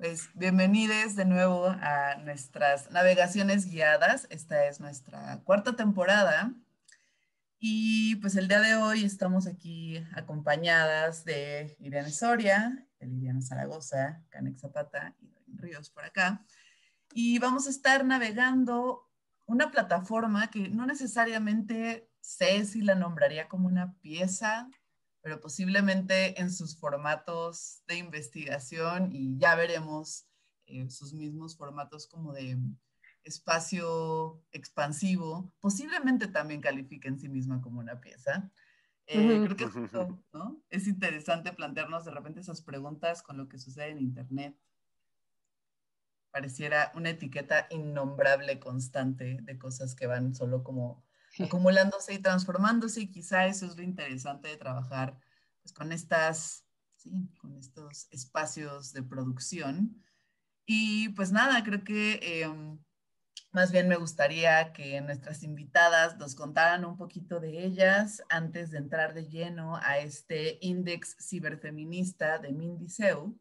Pues bienvenidos de nuevo a nuestras navegaciones guiadas. Esta es nuestra cuarta temporada. Y pues el día de hoy estamos aquí acompañadas de Irene Soria, Liliana Zaragoza, Canex Zapata y Ríos por acá. Y vamos a estar navegando una plataforma que no necesariamente sé si la nombraría como una pieza pero posiblemente en sus formatos de investigación y ya veremos eh, sus mismos formatos como de espacio expansivo, posiblemente también califique en sí misma como una pieza. Eh, creo que es interesante plantearnos de repente esas preguntas con lo que sucede en Internet. Pareciera una etiqueta innombrable constante de cosas que van solo como acumulándose y transformándose y quizá eso es lo interesante de trabajar pues, con estas, con estos espacios de producción. Y pues nada, creo que em, más bien me gustaría que nuestras invitadas nos contaran un poquito de ellas antes de entrar de lleno a este índice ciberfeminista de Mindiseu.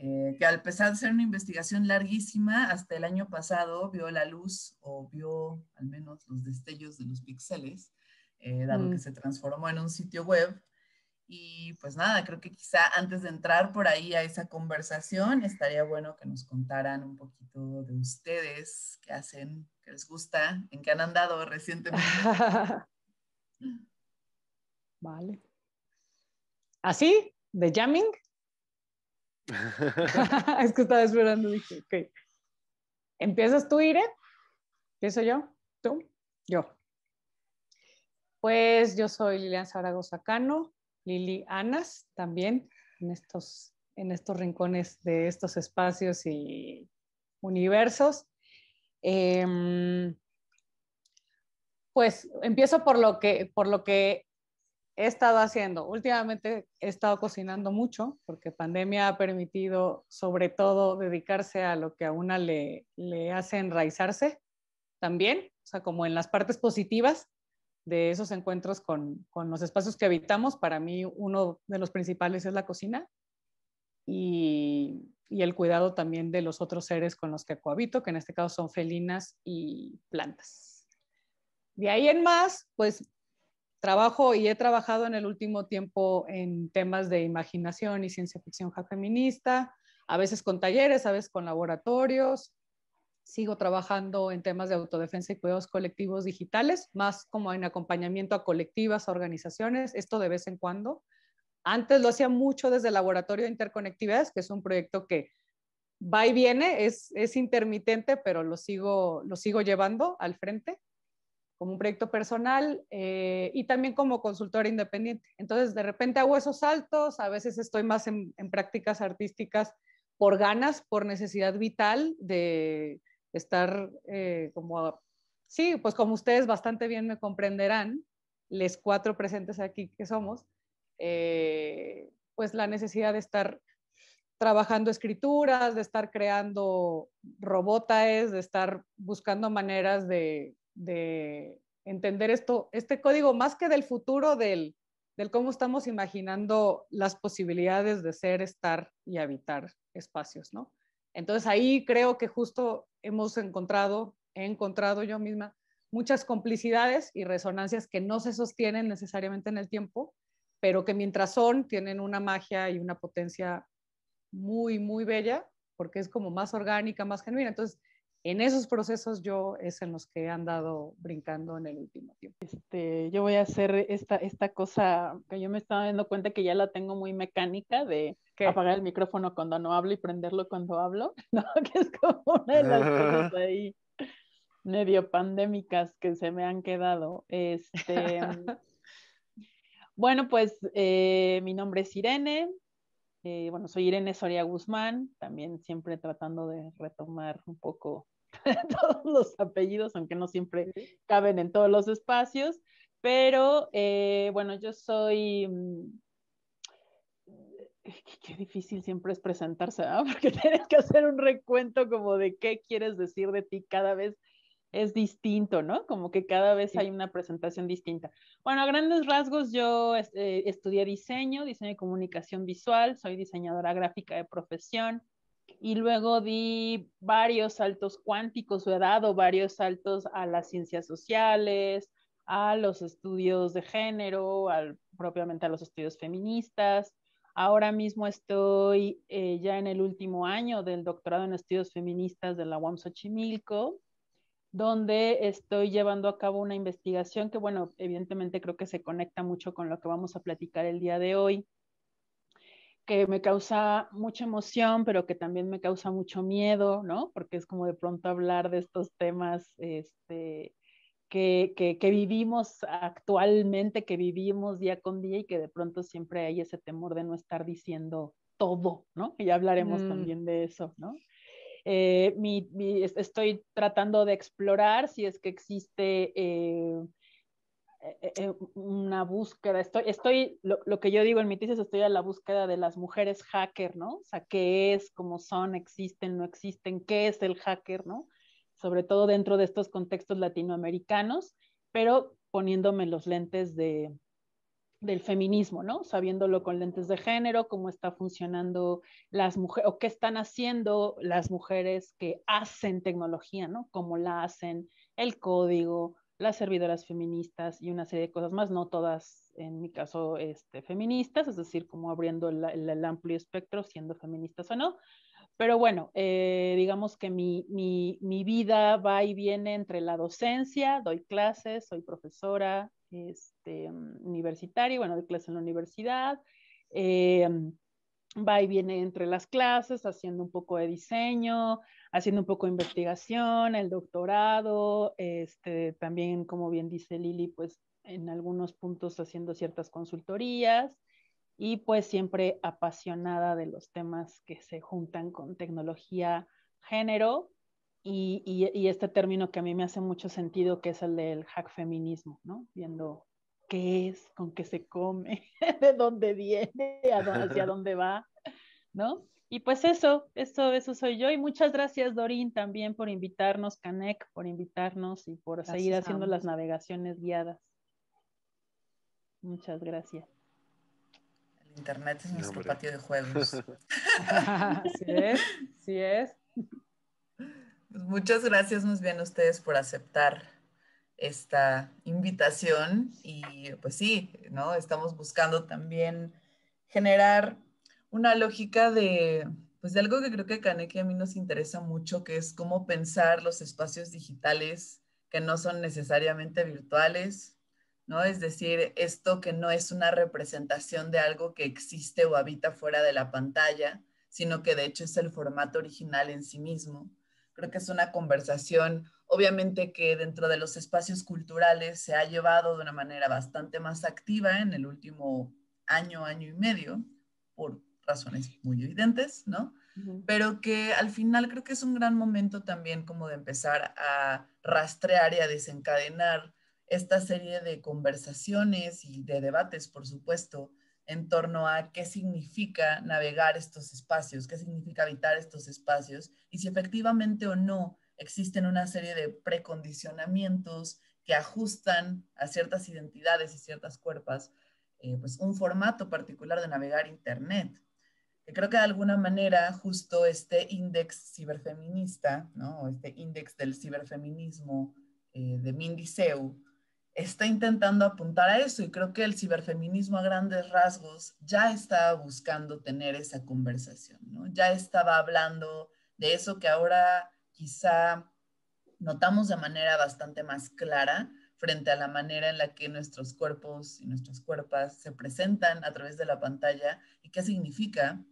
Eh, que al pesar de ser una investigación larguísima, hasta el año pasado vio la luz o vio al menos los destellos de los píxeles, eh, dado mm. que se transformó en un sitio web. Y pues nada, creo que quizá antes de entrar por ahí a esa conversación, estaría bueno que nos contaran un poquito de ustedes, qué hacen, qué les gusta, en qué han andado recientemente. vale. ¿Así? ¿De jamming? es que estaba esperando, dije, ¿Empiezas tú, Irene? ¿Empiezo yo? ¿Tú? Yo. Pues yo soy Lilian Zaragoza Cano, Lili Anas también, en estos, en estos rincones de estos espacios y universos. Em, pues empiezo por lo que, por lo que he estado haciendo? Últimamente he estado cocinando mucho porque pandemia ha permitido sobre todo dedicarse a lo que a una le, le hace enraizarse también, o sea, como en las partes positivas de esos encuentros con, los espacios que habitamos. Para mí uno de los principales es la cocina y, y el cuidado también de los otros seres con los que cohabito, que en este caso son felinas y plantas. De ahí en más, pues trabajo y he trabajado en el último tiempo en temas de imaginación y ciencia ficción feminista, a veces con talleres, a veces con laboratorios. Sigo trabajando en temas de autodefensa y cuidados colectivos digitales, más como en acompañamiento a colectivas, a organizaciones, esto de vez en cuando. Antes lo hacía mucho desde el Laboratorio de Interconectividades, que es un proyecto que va y viene, es, es intermitente, pero lo sigo, lo sigo llevando al frente como un proyecto personal eh, y también como consultora independiente. Entonces, de repente hago esos saltos, a veces estoy más en, prácticas artísticas por ganas, por necesidad vital de estar eh, como, sí, pues como ustedes bastante bien me comprenderán, les cuatro presentes aquí que somos, eh, pues la necesidad de estar trabajando escrituras, de estar creando robotas, de estar buscando maneras de de entender esto, este código más que del futuro, del, del cómo estamos imaginando las posibilidades de ser, estar y habitar espacios, ¿no? Entonces ahí creo que justo hemos encontrado, he encontrado yo misma muchas complicidades y resonancias que no se sostienen necesariamente en el tiempo, pero que mientras son, tienen una magia y una potencia muy, muy bella, porque es como más orgánica, más genuina. Entonces, en esos procesos yo es en los que he andado brincando en el último tiempo. Este, yo voy a hacer esta, esta cosa que yo me estaba dando cuenta que ya la tengo muy mecánica de apagar el micrófono cuando no hablo y prenderlo cuando hablo, que es como una de las cosas ahí medio pandémicas que se me han quedado. Este, bueno, pues eh, mi nombre es Irene, eh, bueno, soy Irene Soria Guzmán, también siempre tratando de retomar un poco todos los apellidos, aunque no siempre caben en todos los espacios, pero eh, bueno, yo soy... Mm, eh, qué, difícil siempre es presentarse, ¿no? ¿ah? porque tienes que hacer un recuento como de qué quieres decir de ti cada vez es distinto, ¿no? Como que cada vez hay una presentación distinta. Bueno, a grandes rasgos yo este, estudié diseño, diseño y comunicación visual, soy diseñadora gráfica de profesión y luego di varios saltos cuánticos he dado varios saltos a las ciencias sociales, a los estudios de género, propiamente a los estudios feministas. Ahora mismo estoy eh, ya en el último año del doctorado en estudios feministas de la UAM Xochimilco donde estoy llevando a cabo una investigación que, bueno, evidentemente creo que se conecta mucho con lo que vamos a platicar el día de hoy, que me causa mucha emoción, pero que también me causa mucho miedo, ¿no? Porque es como de pronto hablar de estos temas este, que, que, vivimos actualmente, que vivimos día con día y que de pronto siempre hay ese temor de no estar diciendo todo, ¿no? Y ya hablaremos mm. también de eso, ¿no? Eh, estoy tratando de explorar si es que existe eh, eh, una búsqueda. Estoy, estoy lo, que yo digo en mi tesis, estoy a la búsqueda de las mujeres hacker, ¿no? O sea, qué es, cómo son, existen, no existen, qué es el hacker, ¿no? Sobre todo dentro de estos contextos latinoamericanos, pero poniéndome los lentes de, del feminismo, ¿no? Sabiéndolo con lentes de género, cómo está funcionando las mujeres o qué están haciendo las mujeres que hacen tecnología, ¿no? Cómo la hacen, el código, las servidoras feministas y una serie de cosas más, no todas en mi caso este, feministas, es decir, como abriendo el amplio espectro, siendo feministas o no. Pero bueno, eh, digamos que mi, mi vida va y viene entre la docencia, doy clases, soy profesora, este, mm, universitario, bueno, de clase en la universidad. Em, va y viene entre las clases, haciendo un poco de diseño, haciendo un poco de investigación, el doctorado, este, también, como bien dice Lili, pues en algunos puntos haciendo ciertas consultorías y pues siempre apasionada de los temas que se juntan con tecnología, género y, este término que a mí me hace mucho sentido, que es el del hack feminismo, ¿no? Viendo qué es, con qué se come, de dónde viene, hacia dónde va, ¿no? Y pues eso, eso, eso soy yo. Y muchas gracias, Dorín, también por invitarnos, Canek, por invitarnos y por seguir haciendo las navegaciones guiadas. Muchas gracias. El Internet es nuestro patio de juegos. Sí es, sí es. Pues muchas gracias más bien a ustedes por aceptar esta invitación y pues sí, ¿no? Estamos buscando también generar una lógica de, pues de algo que creo que Kaneki a mí nos interesa mucho, que es cómo pensar los espacios digitales que no son necesariamente virtuales, ¿no? Es decir, esto que no es una representación de algo que existe o habita fuera de la pantalla, sino que de hecho es el formato original en sí mismo. Creo que es una conversación, obviamente que dentro de los espacios culturales se ha llevado de una manera bastante más activa en el último año, año y medio, por razones muy evidentes, ¿no? Pero que al final creo que es un gran momento también como de empezar a rastrear y a desencadenar esta serie de conversaciones y de debates, por supuesto, en torno a qué significa navegar estos espacios, qué significa habitar estos espacios y si efectivamente o no existen una serie de precondicionamientos que ajustan a ciertas identidades y ciertas cuerpos, eh, pues un formato particular de navegar Internet. Que creo que de alguna manera justo este índice ciberfeminista, ¿no? este índice del ciberfeminismo eh, de de Seu, está intentando apuntar a eso y creo que el ciberfeminismo a grandes rasgos ya estaba buscando tener esa conversación, ¿no? Ya estaba hablando de eso que ahora quizá notamos de manera bastante más clara frente a la manera en la que nuestros cuerpos y nuestras cuerpas se presentan a través de la pantalla y qué significa,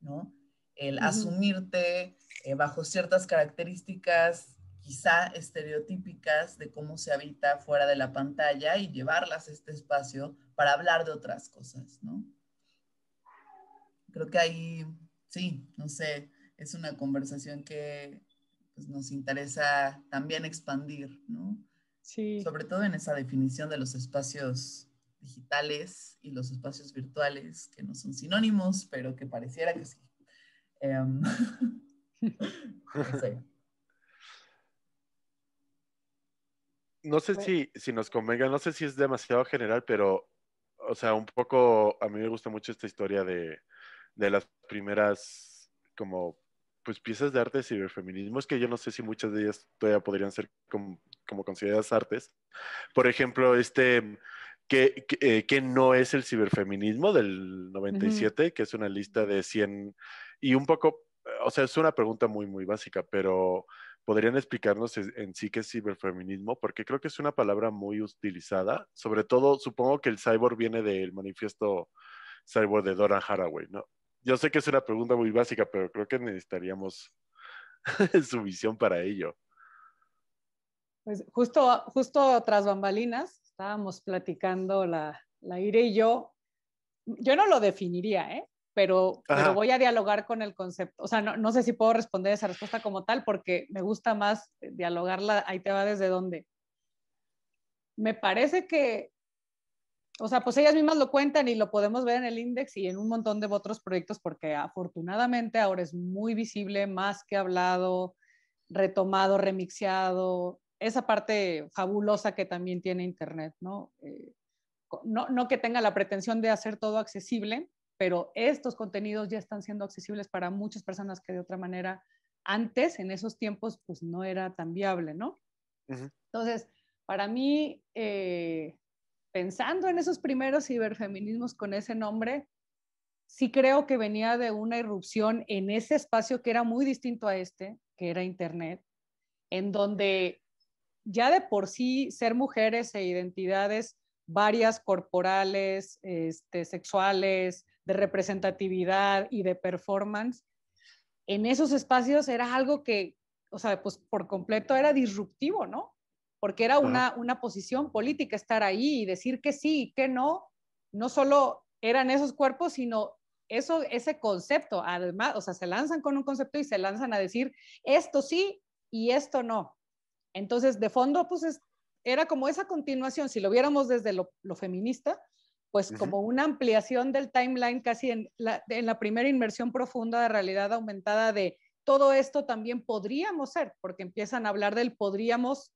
¿no? El asumirte eh, bajo ciertas características quizá estereotípicas de cómo se habita fuera de la pantalla y llevarlas a este espacio para hablar de otras cosas, ¿no? Creo que ahí, sí, no sé, es una conversación que pues, nos interesa también expandir, ¿no? Sí. Sobre todo en esa definición de los espacios digitales y los espacios virtuales, que no son sinónimos, pero que pareciera que sí. Em, no sé pues si, si nos convenga, no sé si es demasiado general, pero, o sea, un poco, a mí me gusta mucho esta historia de, las primeras, como, pues, piezas de arte de ciberfeminismo, es que yo no sé si muchas de ellas todavía podrían ser como, consideradas artes. Por ejemplo, este, que, que, eh, no es el ciberfeminismo del 97, que es una lista de 100, y un poco, o sea, es una pregunta muy, muy básica, pero ¿Podrían explicarnos en sí qué es ciberfeminismo? Porque creo que es una palabra muy utilizada. Sobre todo, supongo que el cyborg viene del manifiesto cyborg de Dora Haraway, ¿no? Yo sé que es una pregunta muy básica, pero creo que necesitaríamos su visión para ello. Pues justo, justo tras bambalinas estábamos platicando la, la Ire y yo. Yo no lo definiría, ¿eh? pero, voy a dialogar con el concepto. O sea, no, sé si puedo responder esa respuesta como tal, porque me gusta más eh, dialogarla, ahí te va desde dónde. Me parece que, o sea, pues ellas mismas lo cuentan y lo podemos ver en el Index y en un montón de otros proyectos, porque afortunadamente ahora es muy visible, más que hablado, retomado, remixiado, esa parte fabulosa que también tiene Internet, eh, no, no que tenga la pretensión de hacer todo accesible, pero estos contenidos ya están siendo accesibles para muchas personas que de otra manera antes, en esos tiempos, pues no era tan viable, ¿no? Entonces, para mí, eh, pensando en esos primeros ciberfeminismos con ese nombre, sí creo que venía de una irrupción en ese espacio que era muy distinto a este, que era Internet, en donde ya de por sí ser mujeres e identidades varias corporales, este, sexuales, de representatividad y de performance, en esos espacios era algo que, o sea, pues por completo era disruptivo, ¿no? Porque era una, una posición política estar ahí y decir que sí y que no, no solo eran esos cuerpos, sino eso, ese concepto, además, o sea, se lanzan con un concepto y se lanzan a decir esto sí y esto no. Entonces, de fondo, pues era como esa continuación, si lo viéramos desde lo feminista, pues como una ampliación del timeline casi en la, primera inmersión profunda de realidad aumentada de todo esto también podríamos ser, porque empiezan a hablar del podríamos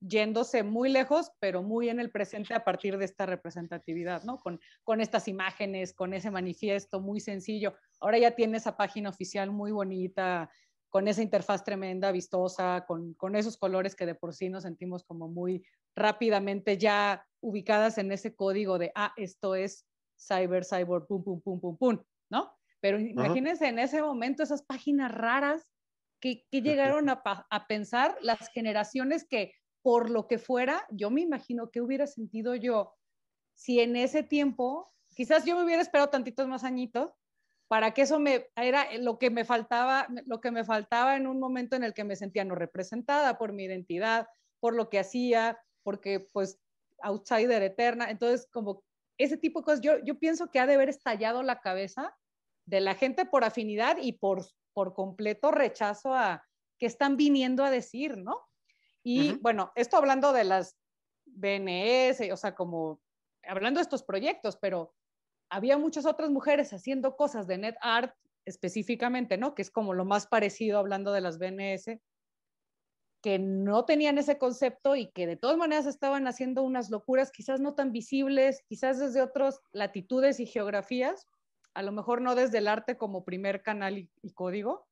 yéndose muy lejos, pero muy en el presente a partir de esta representatividad, ¿no? con estas imágenes, con ese manifiesto muy sencillo. Ahora ya tiene esa página oficial muy bonita, con esa interfaz tremenda, vistosa, con, esos colores que de por sí nos sentimos como muy rápidamente ya ubicadas en ese código de, ah, esto es cyber, cyber, pum, pum, pum, pum, pum, ¿no? Pero imagínense en ese momento esas páginas raras que, llegaron a, a, pensar las generaciones que, por lo que fuera, yo me imagino que hubiera sentido yo si en ese tiempo, quizás yo me hubiera esperado tantitos más añitos, para que eso me era lo que me faltaba, lo que me faltaba en un momento en el que me sentía no representada por mi identidad, por lo que hacía, porque pues outsider eterna, entonces como ese tipo de cosas, yo, yo pienso que ha de haber estallado la cabeza de la gente por afinidad y por, por completo rechazo a que están viniendo a decir, ¿no? Y bueno, esto hablando de las BNS, o sea, como hablando de estos proyectos, pero había muchas otras mujeres haciendo cosas de net art específicamente, ¿no? Que es como lo más parecido hablando de las BNS, que no tenían ese concepto y que de todas maneras estaban haciendo unas locuras quizás no tan visibles, quizás desde otras latitudes y geografías, a lo mejor no desde el arte como primer canal y, código,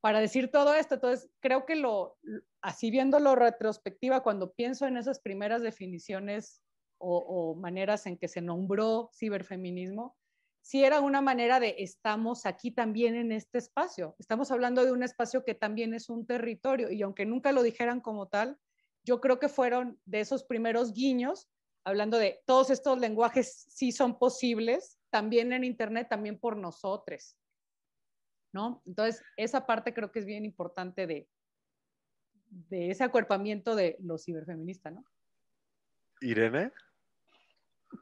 para decir todo esto. Entonces, creo que lo, así viéndolo retrospectiva, cuando pienso en esas primeras definiciones o, maneras en que se nombró ciberfeminismo, si era una manera de estamos aquí también en este espacio. Estamos hablando de un espacio que también es un territorio y aunque nunca lo dijeran como tal, yo creo que fueron de esos primeros guiños, hablando de todos estos lenguajes si son posibles, también en Internet, también por nosotros. ¿No? Entonces, esa parte creo que es bien importante de, de ese acuerpamiento de los ciberfeministas, ¿no? Irene.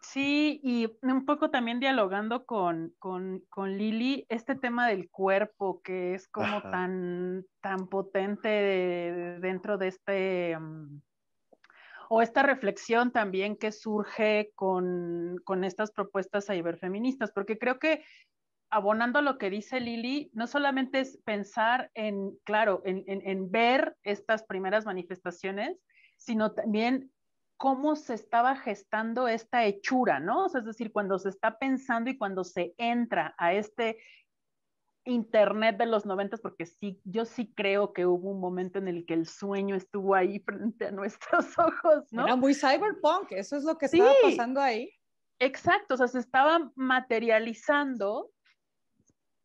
Sí, y un poco también dialogando con, Lili, este tema del cuerpo que es como tan, tan potente dentro de este, mm, o esta reflexión también que surge con, estas propuestas ciberfeministas, porque creo que abonando lo que dice Lili, no solamente es pensar en, claro, en, en ver estas primeras manifestaciones, sino también cómo se estaba gestando esta hechura, ¿no? O sea, es decir, cuando se está pensando y cuando se entra a este internet de los noventas, porque sí, yo sí creo que hubo un momento en el que el sueño estuvo ahí frente a nuestros ojos, ¿no? Era muy cyberpunk, eso es lo que estaba pasando ahí. Exacto, o sea, se estaba materializando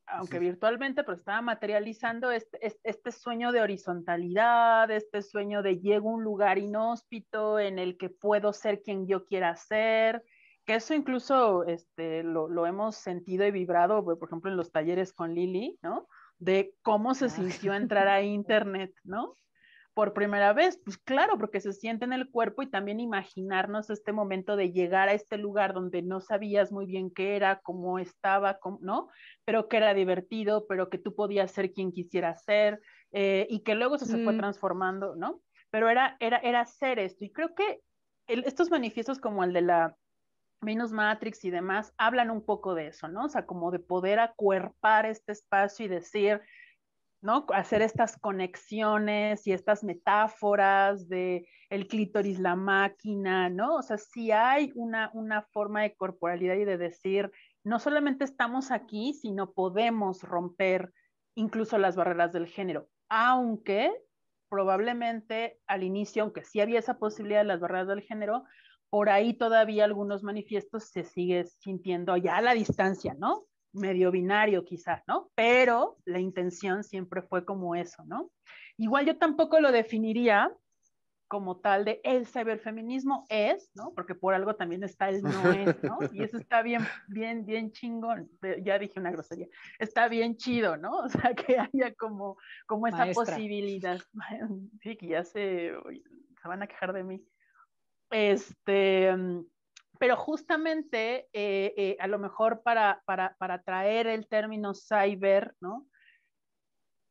aunque virtualmente, pero estaba materializando este, este, sueño de horizontalidad, este sueño de llego a un lugar inhóspito en el que puedo ser quien yo quiera ser, que eso incluso este, lo, lo hemos sentido y vibrado, por ejemplo, en los talleres con Lili, ¿no? De cómo se sintió entrar a Internet, ¿no? por primera vez? Pues claro, porque se siente en el cuerpo y también imaginarnos este momento de llegar a este lugar donde no sabías muy bien qué era, cómo estaba, ¿no? Pero que era divertido, pero que tú podías ser quien quisieras ser eh, y que luego eso se fue mm. transformando, ¿no? Pero era, era, era ser esto y creo que estos manifiestos como el de la Venus Matrix y demás hablan un poco de eso, ¿no? O sea, como de poder acuerpar este espacio y decir, Hacer estas conexiones y estas metáforas de el clítoris, la máquina, ¿no? O sea, si hay una, una forma de corporalidad y de decir, no solamente estamos aquí, sino podemos romper incluso las barreras del género, aunque probablemente al inicio, aunque sí había esa posibilidad de las barreras del género, por ahí todavía algunos manifiestos se sigue sintiendo ya a la distancia, ¿no? medio binario quizás, ¿no? Pero la intención siempre fue como eso, ¿no? Igual yo tampoco lo definiría como tal de el ciberfeminismo es, ¿no? Porque por algo también está el no es, ¿no? Y eso está bien, bien, bien chingón. Ya dije una grosería. Está bien chido, ¿no? O sea, que haya como, como esa posibilidad. Sí, que ya se, se van a quejar de mí. Este, mm, pero justamente eh, eh, a lo mejor para, traer el término cyber, ¿no?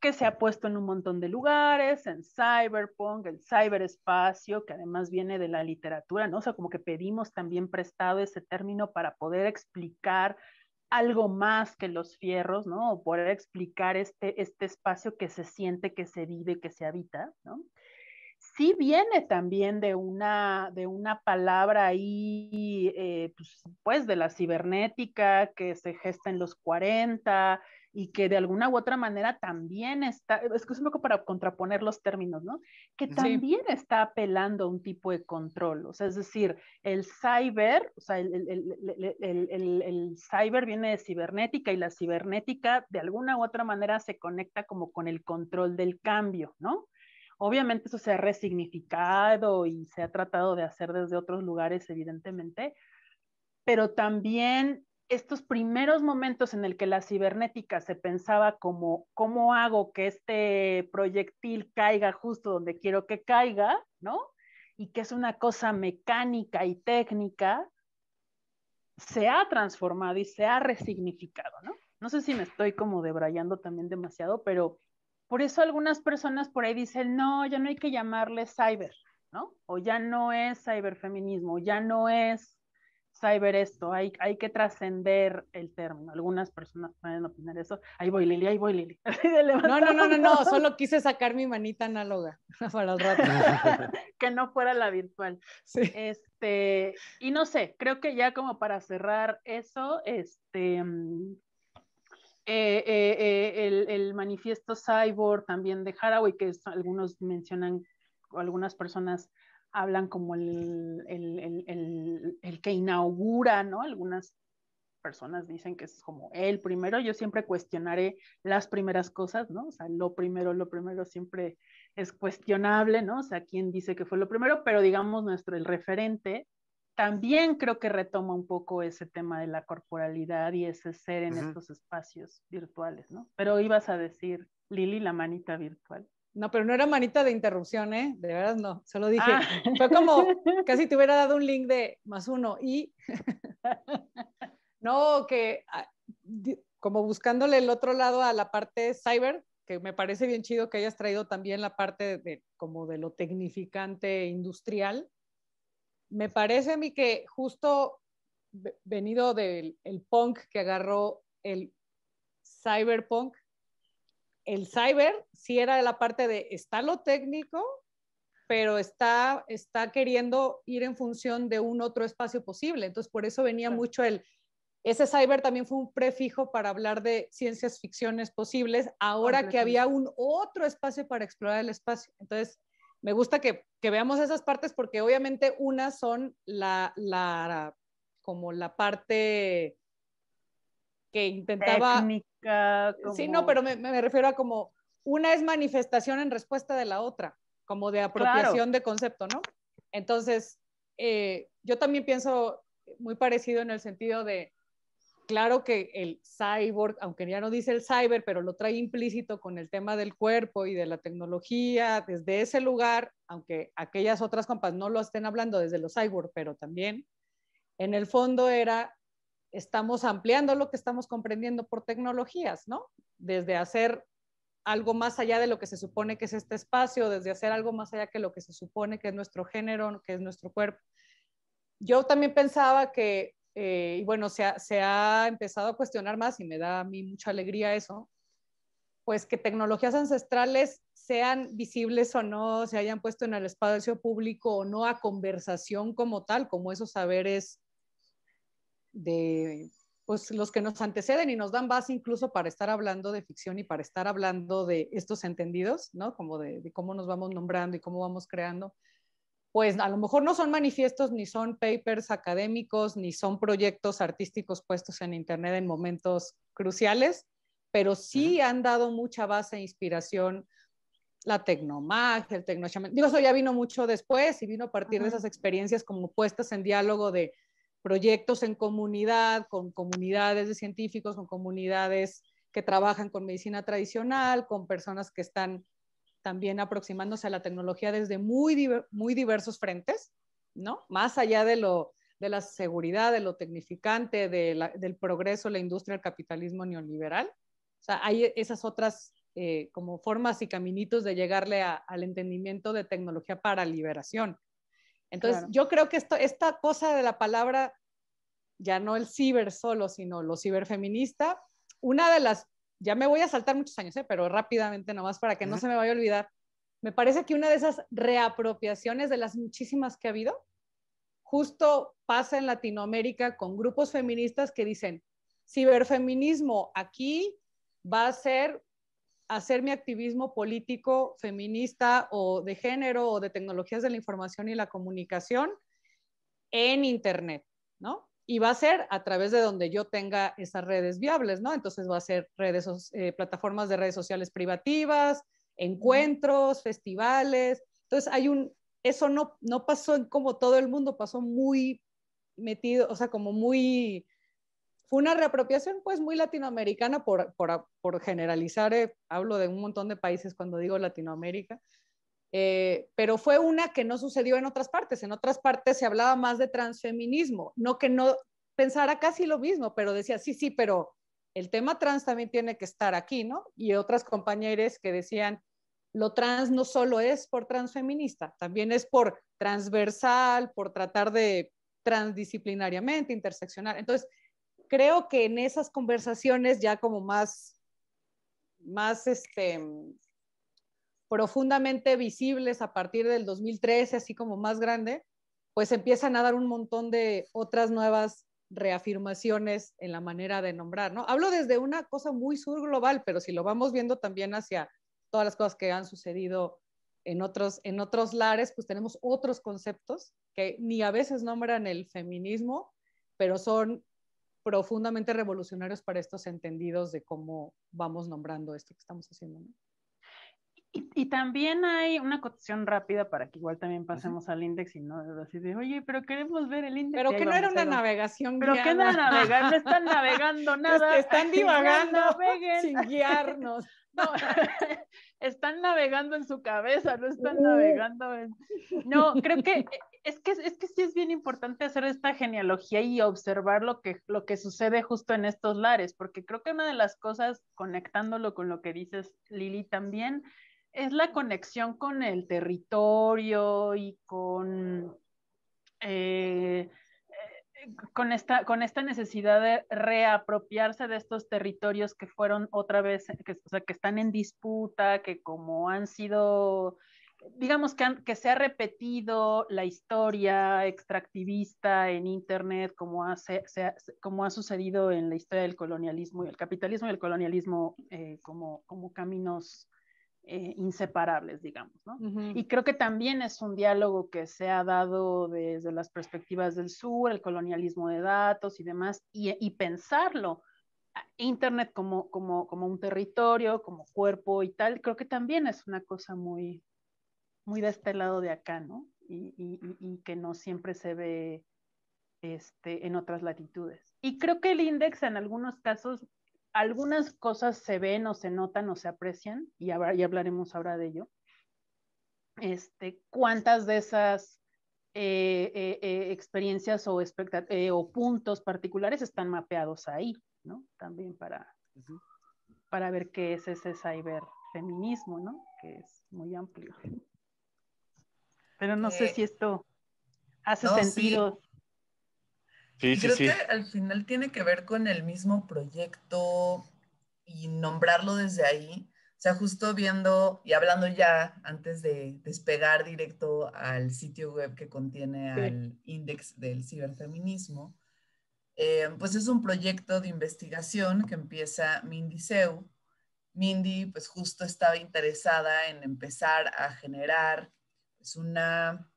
Que se ha puesto en un montón de lugares, en cyberpunk, el cyberespacio, que además viene de la literatura, ¿no? O sea, como que pedimos también prestado ese término para poder explicar algo más que los fierros, ¿no? O poder explicar este, este espacio que se siente, que se vive, que se habita, ¿no? sí viene también de una, de una palabra ahí, eh, pues, pues, de la cibernética que se gesta en los 40 y que de alguna u otra manera también está, es que es un poco para contraponer los términos, ¿no? Que también está apelando a un tipo de control, o sea, es decir, el cyber, o sea, el, el cyber viene de cibernética y la cibernética de alguna u otra manera se conecta como con el control del cambio, ¿no? Obviamente eso se ha resignificado y se ha tratado de hacer desde otros lugares, evidentemente, pero también estos primeros momentos en el que la cibernética se pensaba como, ¿cómo hago que este proyectil caiga justo donde quiero que caiga? ¿No? Y que es una cosa mecánica y técnica, se ha transformado y se ha resignificado, ¿no? No sé si me estoy como debrayando también demasiado, pero por eso algunas personas por ahí dicen, no, ya no hay que llamarle cyber, ¿no? O ya no es cyberfeminismo, ya no es cyber esto, hay, hay que trascender el término. Algunas personas pueden opinar eso. Ahí voy, Lili, ahí voy, Lili. No, no, no, no, no, solo quise sacar mi manita análoga para el rato. que no fuera la virtual. Este, y no sé, creo que ya como para cerrar eso, este, mm, eh, eh, eh, el, el, manifiesto cyborg también de Haraway, que algunos mencionan, o algunas personas hablan como el, el, el que inaugura, ¿no? Algunas personas dicen que es como el primero, yo siempre cuestionaré las primeras cosas, ¿no? O sea, lo primero, lo primero siempre es cuestionable, ¿no? O sea, quién dice que fue lo primero, pero digamos nuestro, el referente también creo que retoma un poco ese tema de la corporalidad y ese ser en estos espacios virtuales, ¿no? Pero ibas a decir, Lili, la manita virtual. No, pero no era manita de interrupción, ¿eh? De verdad no, solo dije. Ah. Fue como, casi te hubiera dado un link de más uno y... no, que ah, como buscándole el otro lado a la parte cyber, que me parece bien chido que hayas traído también la parte de, como de lo tecnificante industrial, me parece a mí que justo venido del punk que agarró el cyberpunk, el cyber sí era de la parte de está lo técnico, pero está, está queriendo ir en función de un otro espacio posible. Entonces, por eso venía mucho el... Ese cyber también fue un prefijo para hablar de ciencias ficciones posibles, ahora que había un otro espacio para explorar el espacio. Entonces, me gusta que, veamos esas partes porque obviamente unas son la, como la parte que intentaba... Técnica, Sí, no, pero me, refiero a como una es manifestación en respuesta de la otra, como de apropiación de concepto, ¿no? Entonces, eh, yo también pienso muy parecido en el sentido de claro que el cyborg, aunque ya no dice el cyber, pero lo trae implícito con el tema del cuerpo y de la tecnología, desde ese lugar, aunque aquellas otras compas no lo estén hablando desde los cyborg, pero también, en el fondo era, estamos ampliando lo que estamos comprendiendo por tecnologías, ¿no? Desde hacer algo más allá de lo que se supone que es este espacio, desde hacer algo más allá que lo que se supone que es nuestro género, que es nuestro cuerpo. Yo también pensaba que eh, y bueno, se ha, empezado a cuestionar más y me da a mí mucha alegría eso, pues que tecnologías ancestrales sean visibles o no, se hayan puesto en el espacio público o no a conversación como tal, como esos saberes de pues, los que nos anteceden y nos dan base incluso para estar hablando de ficción y para estar hablando de estos entendidos, ¿no? Como de cómo nos vamos nombrando y cómo vamos creando pues a lo mejor no son manifiestos, ni son papers académicos, ni son proyectos artísticos puestos en Internet en momentos cruciales, pero sí han dado mucha base e inspiración la Tecnomagia, el Tecnoshaman. Digo, eso ya vino mucho después y vino a partir de esas experiencias como puestas en diálogo de proyectos en comunidad, con comunidades de científicos, con comunidades que trabajan con medicina tradicional, con personas que están también aproximándose a la tecnología desde muy, muy diversos frentes, ¿no? Más allá de, lo, de la seguridad, de lo tecnificante, del progreso, la industria, el capitalismo neoliberal. O sea, hay esas otras eh, como formas y caminitos de llegarle al entendimiento de tecnología para liberación. Entonces, yo creo que esto, esta cosa de la palabra, ya no el ciber solo, sino lo ciberfeminista, una de las ya me voy a saltar muchos años, ¿eh? pero rápidamente nomás para que no se me vaya a olvidar. Me parece que una de esas reapropiaciones de las muchísimas que ha habido, justo pasa en Latinoamérica con grupos feministas que dicen, ciberfeminismo aquí va a ser hacer mi activismo político feminista o de género o de tecnologías de la información y la comunicación en Internet, ¿no? y va a ser a través de donde yo tenga esas redes viables, ¿no? Entonces va a ser redes, eh, plataformas de redes sociales privativas, encuentros, festivales. Entonces hay un, eso no, no pasó como todo el mundo, pasó muy metido, o sea, como muy, fue una reapropiación pues muy latinoamericana por, generalizar, eh, hablo de un montón de países cuando digo Latinoamérica, eh, pero fue una que no sucedió en otras partes. En otras partes se hablaba más de transfeminismo, no que no pensara casi lo mismo, pero decía, sí, sí, pero el tema trans también tiene que estar aquí, ¿no? Y otras compañeras que decían, lo trans no solo es por transfeminista, también es por transversal, por tratar de transdisciplinariamente, interseccionar. Entonces, creo que en esas conversaciones ya como más, más este, profundamente visibles a partir del 2013, así como más grande, pues empiezan a dar un montón de otras nuevas reafirmaciones en la manera de nombrar, ¿no? Hablo desde una cosa muy sur pero si lo vamos viendo también hacia todas las cosas que han sucedido en otros, en otros lares, pues tenemos otros conceptos que ni a veces nombran el feminismo, pero son profundamente revolucionarios para estos entendidos de cómo vamos nombrando esto que estamos haciendo. ¿no? Y, también hay una cotización rápida para que igual también pasemos al index y no así de, oye, pero queremos ver el índice Pero que no era una navegación Pero que no navegar, no están navegando nada. están divagando sin guiarnos. están navegando en su cabeza, no están navegando en... No, creo que e, es, que es que sí es bien importante hacer esta genealogía y observar lo que, lo que sucede justo en estos lares, porque creo que una de las cosas, conectándolo con lo que dices Lili también, es la conexión con el territorio y con, eh, con, esta, con esta necesidad de reapropiarse de estos territorios que fueron otra vez, que, o sea, que están en disputa, que como han sido digamos que, que, se ha repetido la historia extractivista en Internet como ha, como ha sucedido en la historia del colonialismo y el capitalismo y el colonialismo eh, como, como caminos eh, inseparables, digamos, ¿no? Y creo que también es un diálogo que se ha dado desde las perspectivas del sur, el colonialismo de datos y demás, y, pensarlo. Ah, Internet como, como, como un territorio, como cuerpo y tal, creo que también es una cosa muy, muy de este lado de acá, ¿no? Y, que no siempre se ve este, en otras latitudes. Y creo que el INDEX en algunos casos algunas cosas se ven o se notan o se aprecian, y hablaremos ahora de ello. Este, ¿Cuántas de esas eh, eh, eh, experiencias o, o puntos particulares están mapeados ahí? ¿no? También para, para ver qué es ese cyberfeminismo, ¿no? Que es muy amplio. Pero no sé si esto hace sentido. Sí, y sí, creo que al final tiene que ver con el mismo proyecto y nombrarlo desde ahí. O sea, justo viendo y hablando ya antes de despegar directo al sitio web que contiene al índice del ciberfeminismo, eh, pues es un proyecto de investigación que empieza Mindy Seu. Mindy, pues justo estaba interesada en empezar a generar pues una,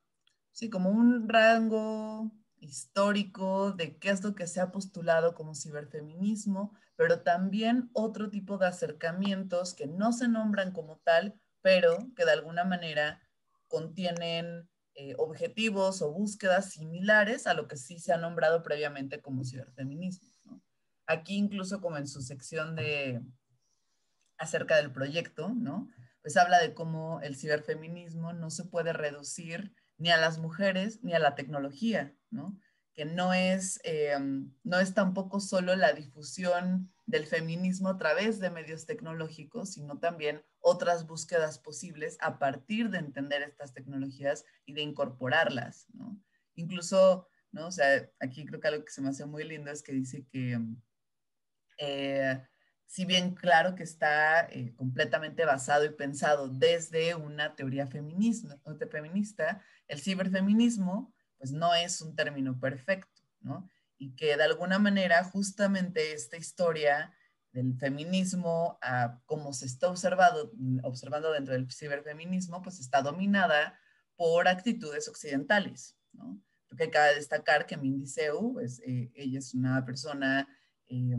sí, como un rango histórico de qué es lo que se ha postulado como ciberfeminismo, pero también otro tipo de acercamientos que no se nombran como tal, pero que de alguna manera contienen eh, objetivos o búsquedas similares a lo que sí se ha nombrado previamente como ciberfeminismo. Aquí incluso como en su sección de acerca del proyecto, ¿no? pues habla de cómo el ciberfeminismo no se puede reducir ni a las mujeres ni a la tecnología, que no es, eh, no es tampoco solo la difusión del feminismo a través de medios tecnológicos, sino también otras búsquedas posibles a partir de entender estas tecnologías y de incorporarlas. Incluso, ¿no? aquí creo que algo que se me hace muy lindo es que dice que, eh, si bien claro que está eh, completamente basado y pensado desde una teoría feminista, el ciberfeminismo, pues no es un término perfecto, ¿no? Y que de alguna manera justamente esta historia del feminismo ah, como se está observado, observando dentro del ciberfeminismo, pues está dominada por actitudes occidentales, ¿no? Porque cabe destacar que Mindiseu, pues, eh, ella es una persona eh,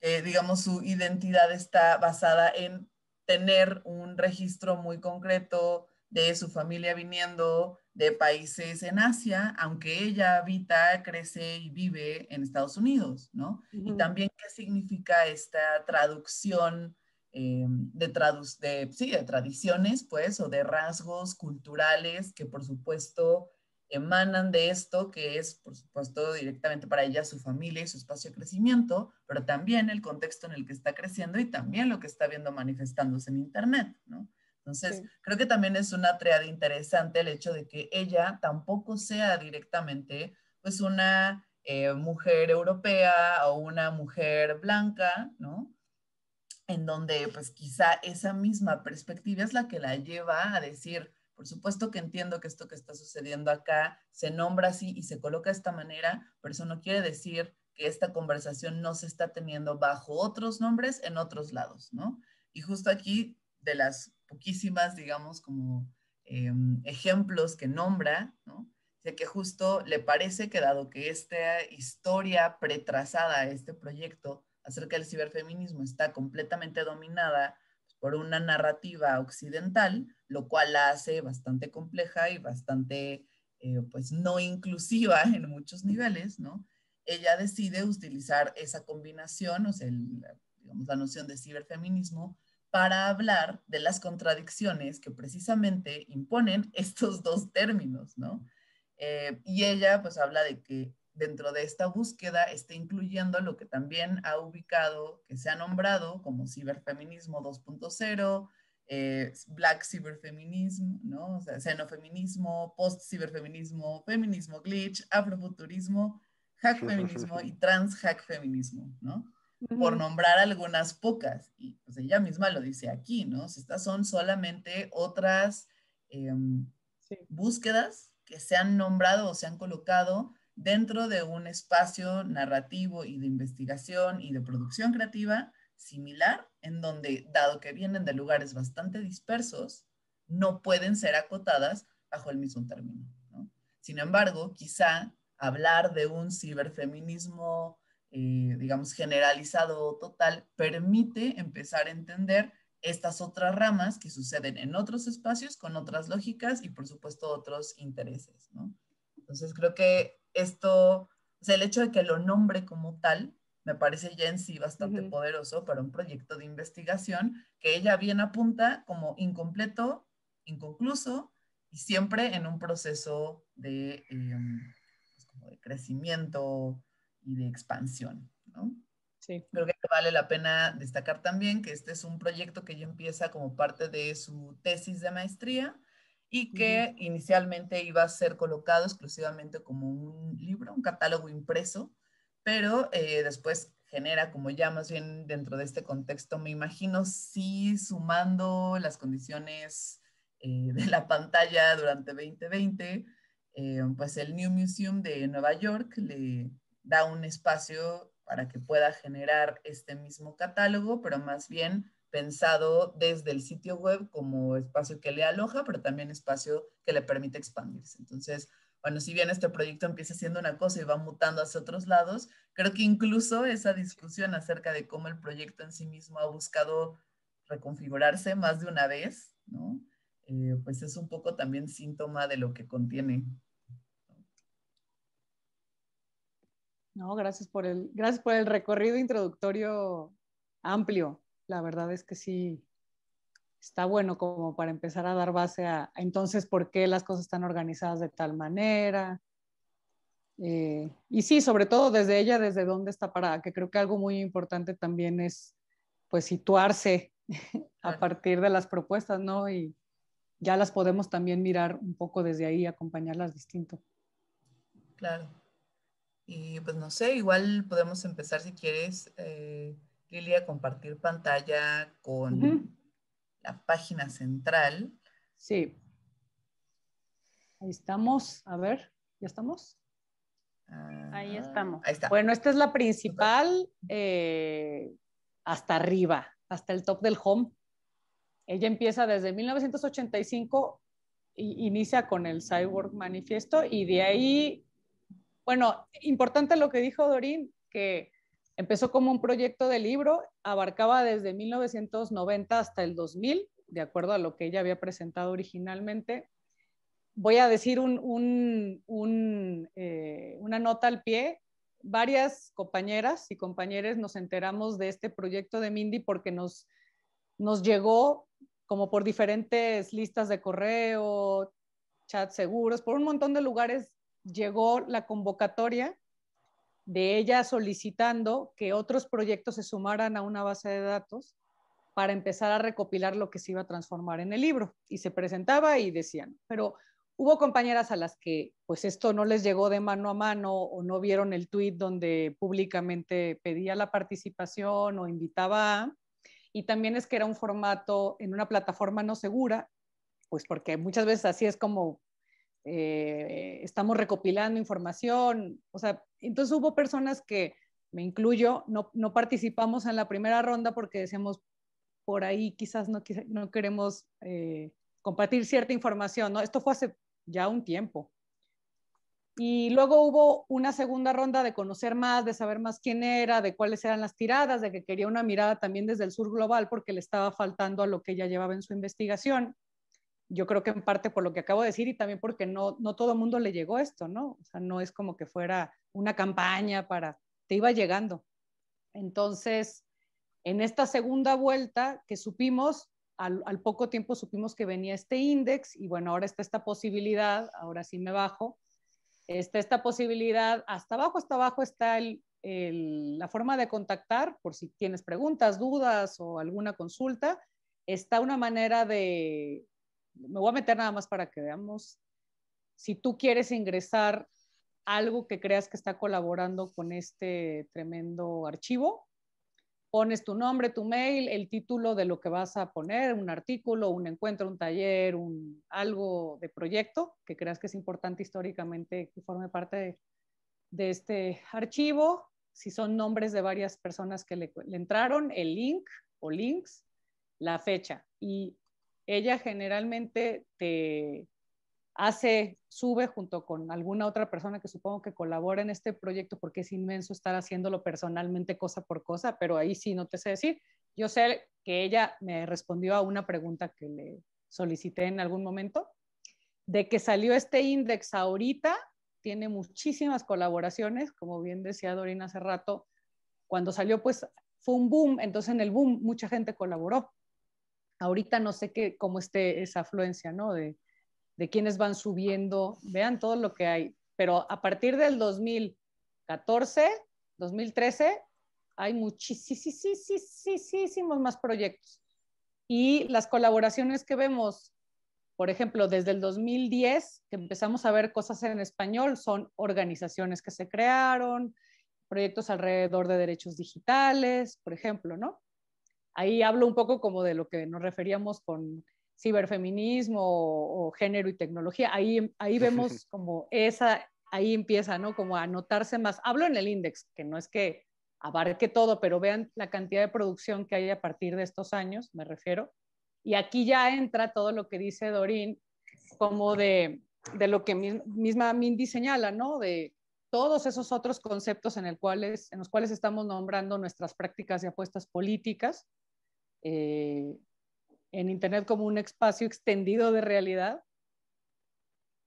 que, digamos, su identidad está basada en tener un registro muy concreto de su familia viniendo de países en Asia, aunque ella habita, crece y vive en Estados Unidos, ¿no? Y también qué significa esta traducción eh, de, de, de tradiciones, pues, o de rasgos culturales que por supuesto emanan de esto, que es, por supuesto, directamente para ella su familia y su espacio de crecimiento, pero también el contexto en el que está creciendo y también lo que está viendo manifestándose en Internet, ¿no? Entonces, creo que también es una treada interesante el hecho de que ella tampoco sea directamente pues una eh, mujer europea o una mujer blanca, ¿no? En donde pues quizá esa misma perspectiva es la que la lleva a decir, por supuesto que entiendo que esto que está sucediendo acá se nombra así y se coloca de esta manera, pero eso no quiere decir que esta conversación no se está teniendo bajo otros nombres en otros lados, ¿no? Y justo aquí, de las poquísimas, digamos, como em, ejemplos que nombra, ¿no? De que justo le parece que dado que esta historia pretrazada, este proyecto acerca del ciberfeminismo está completamente dominada por una narrativa occidental, lo cual la hace bastante compleja y bastante, eh, pues, no inclusiva en muchos niveles, ¿no? Ella decide utilizar esa combinación, o sea, digamos, la noción de ciberfeminismo para hablar de las contradicciones que precisamente imponen estos dos términos, ¿no? Eh, y ella pues habla de que dentro de esta búsqueda está incluyendo lo que también ha ubicado, que se ha nombrado como ciberfeminismo 2.0, eh, black ciberfeminismo, ¿no? O sea, xenofeminismo, post-ciberfeminismo, feminismo glitch, afrofuturismo, feminismo y trans feminismo, ¿no? por nombrar algunas pocas. Y pues, ella misma lo dice aquí, ¿no? estas son solamente otras em, búsquedas que se han nombrado o se han colocado dentro de un espacio narrativo y de investigación y de producción creativa similar, en donde, dado que vienen de lugares bastante dispersos, no pueden ser acotadas bajo el mismo término. ¿no? Sin embargo, quizá hablar de un ciberfeminismo eh, digamos, generalizado o total, permite empezar a entender estas otras ramas que suceden en otros espacios con otras lógicas y por supuesto otros intereses. Entonces creo que esto, o sea, el hecho de que lo nombre como tal, me parece ya en sí bastante poderoso para un proyecto de investigación que ella bien apunta como incompleto, inconcluso y siempre en un proceso de, eh, de crecimiento de expansión. ¿no? Sí. Creo que vale la pena destacar también que este es un proyecto que ya empieza como parte de su tesis de maestría y que inicialmente iba a ser colocado exclusivamente como un libro, un catálogo impreso, pero eh, después genera como ya más bien dentro de este contexto, me imagino, sí sumando las condiciones eh, de la pantalla durante 2020, eh, pues el New Museum de Nueva York le, da un espacio para que pueda generar este mismo catálogo, pero más bien pensado desde el sitio web como espacio que le aloja, pero también espacio que le permite expandirse. Entonces, bueno, si bien este proyecto empieza siendo una cosa y va mutando hacia otros lados, creo que incluso esa discusión acerca de cómo el proyecto en sí mismo ha buscado reconfigurarse más de una vez, ¿no? Eh, pues es un poco también síntoma de lo que contiene No, gracias por el, gracias por el recorrido introductorio amplio. La verdad es que sí, está bueno como para empezar a dar base a entonces por qué las cosas están organizadas de tal manera. Eh, y sí, sobre todo desde ella, desde dónde está parada, que creo que algo muy importante también es pues situarse a partir de las propuestas, ¿no? Y ya las podemos también mirar un poco desde ahí, acompañarlas distinto. Claro. Y pues no sé, igual podemos empezar si quieres, eh, Lilia, a compartir pantalla con la página central. Sí. Ahí estamos, a ver, ¿ya estamos? Ah, ahí estamos. Ahí está. Bueno, esta es la principal eh, hasta arriba, hasta el top del home. Ella empieza desde 1985, inicia con el Cyborg Manifiesto y de ahí bueno, importante lo que dijo Dorín, que empezó como un proyecto de libro, abarcaba desde 1990 hasta el 2000, de acuerdo a lo que ella había presentado originalmente. Voy a decir eh, una nota al pie. Varias compañeras y compañeros nos enteramos de este proyecto de Mindy porque nos, nos llegó como por diferentes listas de correo, chats seguros, por un montón de lugares llegó la convocatoria de ella solicitando que otros proyectos se sumaran a una base de datos para empezar a recopilar lo que se iba a transformar en el libro. Y se presentaba y decían, pero hubo compañeras a las que pues esto no les llegó de mano a mano o no vieron el tweet donde públicamente pedía la participación o invitaba y también es que era un formato en una plataforma no segura, pues porque muchas veces así es como eh, estamos recopilando información, o sea, entonces hubo personas que, me incluyo, no, participamos en la primera ronda porque decíamos, por ahí quizás no, no queremos eh, compartir cierta información, ¿no? Esto fue hace ya un tiempo. Y luego hubo una segunda ronda de conocer más, de saber más quién era, de cuáles eran las tiradas, de que quería una mirada también desde el sur global porque le estaba faltando a lo que ella llevaba en su investigación yo creo que en parte por lo que acabo de decir y también porque no, no todo el mundo le llegó esto, ¿no? O sea, no es como que fuera una campaña para, te iba llegando. Entonces, en esta segunda vuelta que supimos, al, poco tiempo supimos que venía este índice y bueno, ahora está esta posibilidad, ahora sí me bajo, está esta posibilidad, hasta abajo, hasta abajo está el, la forma de contactar por si tienes preguntas, dudas o alguna consulta. Está una manera de, me voy a meter nada más para que veamos. Si tú quieres ingresar algo que creas que está colaborando con este tremendo archivo, pones tu nombre, tu mail, el título de lo que vas a poner, un artículo, un encuentro, un taller, un, algo de proyecto que creas que es importante históricamente que forme parte de, este archivo. Si son nombres de varias personas que le entraron, el link o links, la fecha. Y ella generalmente te hace, sube junto con alguna otra persona que supongo que colabora en este proyecto porque es inmenso estar haciéndolo personalmente cosa por cosa, pero ahí sí no te sé decir. Yo sé que ella me respondió a una pregunta que le solicité en algún momento, de que salió este index ahorita, tiene muchísimas colaboraciones, como bien decía Dorina hace rato, cuando salió pues fue un boom, entonces en el boom mucha gente colaboró. Ahorita no sé qué, cómo esté esa afluencia, ¿no? De, de quienes van subiendo, vean todo lo que hay. Pero a partir del 2014, 2013, hay muchísimos más proyectos. Y las colaboraciones que vemos, por ejemplo, desde el 2010, que empezamos a ver cosas en español, son organizaciones que se crearon, proyectos alrededor de derechos digitales, por ejemplo, ¿no? Ahí hablo un poco como de lo que nos referíamos con ciberfeminismo o, género y tecnología. Ahí, ahí vemos como esa, ahí empieza, ¿no? Como a notarse más. Hablo en el índice, que no es que abarque todo, pero vean la cantidad de producción que hay a partir de estos años, me refiero. Y aquí ya entra todo lo que dice Dorín, como de, de lo que misma Mindy señala, ¿no? De todos esos otros conceptos en, en los cuales estamos nombrando nuestras prácticas y apuestas políticas, eh, en Internet como un espacio extendido de realidad,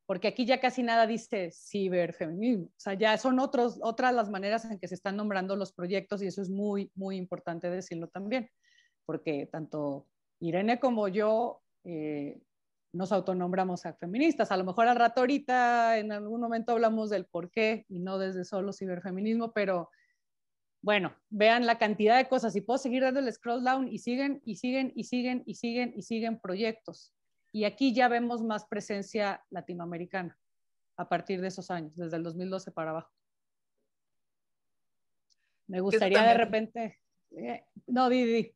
porque aquí ya casi nada dice ciberfeminismo, o sea, ya son otros, otras las maneras en que se están nombrando los proyectos y eso es muy, muy importante decirlo también, porque tanto Irene como yo eh, nos autonombramos a feministas. A lo mejor al rato ahorita, en algún momento hablamos del por qué y no desde solo ciberfeminismo, pero bueno, vean la cantidad de cosas. Y puedo seguir el scroll down y siguen y siguen y siguen y siguen y siguen proyectos. Y aquí ya vemos más presencia latinoamericana a partir de esos años, desde el 2012 para abajo. Me gustaría de repente... Eh, no, Didi.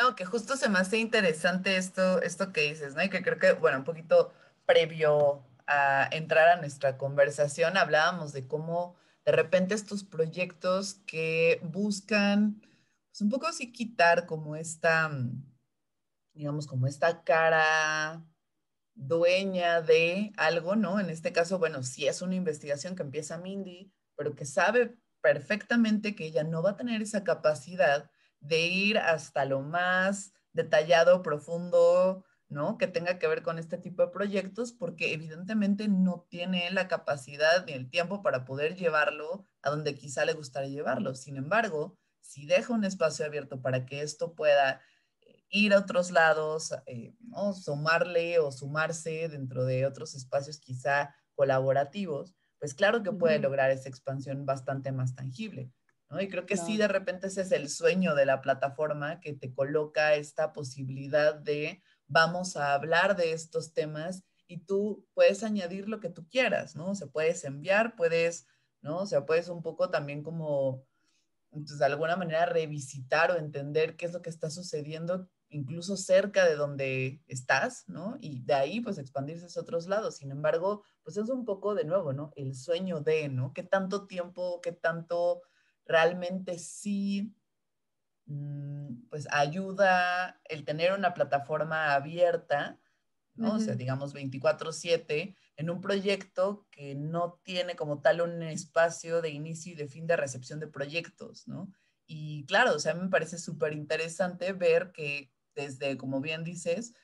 No, que justo se me hace interesante esto, esto que dices, ¿no? Y que creo que, bueno, un poquito previo a entrar a nuestra conversación, hablábamos de cómo de repente estos proyectos que buscan pues, un poco así quitar como esta, mm, digamos, como esta cara dueña de algo, ¿no? En este caso, bueno, sí es una investigación que empieza Mindy, pero que sabe perfectamente que ella no va a tener esa capacidad de ir hasta lo más detallado, profundo, ¿no? Que tenga que ver con este tipo de proyectos, porque evidentemente no tiene la capacidad ni el tiempo para poder llevarlo a donde quizá le gustaría llevarlo. Sin embargo, si deja un espacio abierto para que esto pueda eh, ir a otros lados, eh, sumarle o sumarse dentro de otros espacios quizá colaborativos, pues claro que puede lograr esa expansión bastante más tangible. Y creo que sí, de repente ese es el sueño de la plataforma que te coloca esta posibilidad de vamos a hablar de estos temas y tú puedes añadir lo que tú quieras, ¿no? se puedes enviar, puedes, ¿no? O sea, puedes un poco también como, pues, de alguna manera revisitar o entender qué es lo que está sucediendo incluso cerca de donde estás, ¿no? Y de ahí, pues, expandirse a otros lados. Sin embargo, pues es un poco de nuevo, ¿no? El sueño de, ¿no? ¿Qué tanto tiempo, qué tanto realmente sí Mm, pues ayuda el tener una plataforma abierta, ¿no? sea, digamos 24/7, en un proyecto que no tiene como tal un espacio de inicio y de fin de recepción de proyectos, ¿no? Y claro, o sea, me parece súper interesante ver que desde, como bien dices,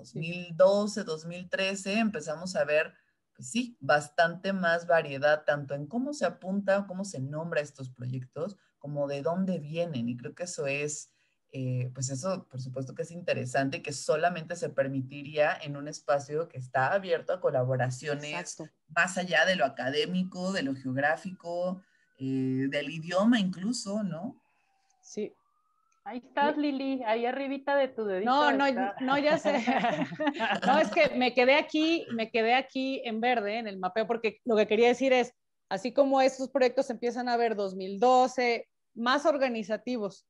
2012, eh, 2013, empezamos a ver, pues sí, bastante más variedad, tanto en cómo se apunta, cómo se nombra estos proyectos, como de dónde vienen. Y creo que eso es, eh, pues eso por supuesto que es interesante que solamente se permitiría en un espacio que está abierto a colaboraciones más allá de lo académico, de lo geográfico, eh, del idioma incluso, ¿no? Sí, Ahí estás, Lili, ahí arribita de tu dedito. No, no, no, ya sé. No, es que me quedé aquí, me quedé aquí en verde, en el mapeo, porque lo que quería decir es, así como estos proyectos empiezan a ver 2012, más organizativos,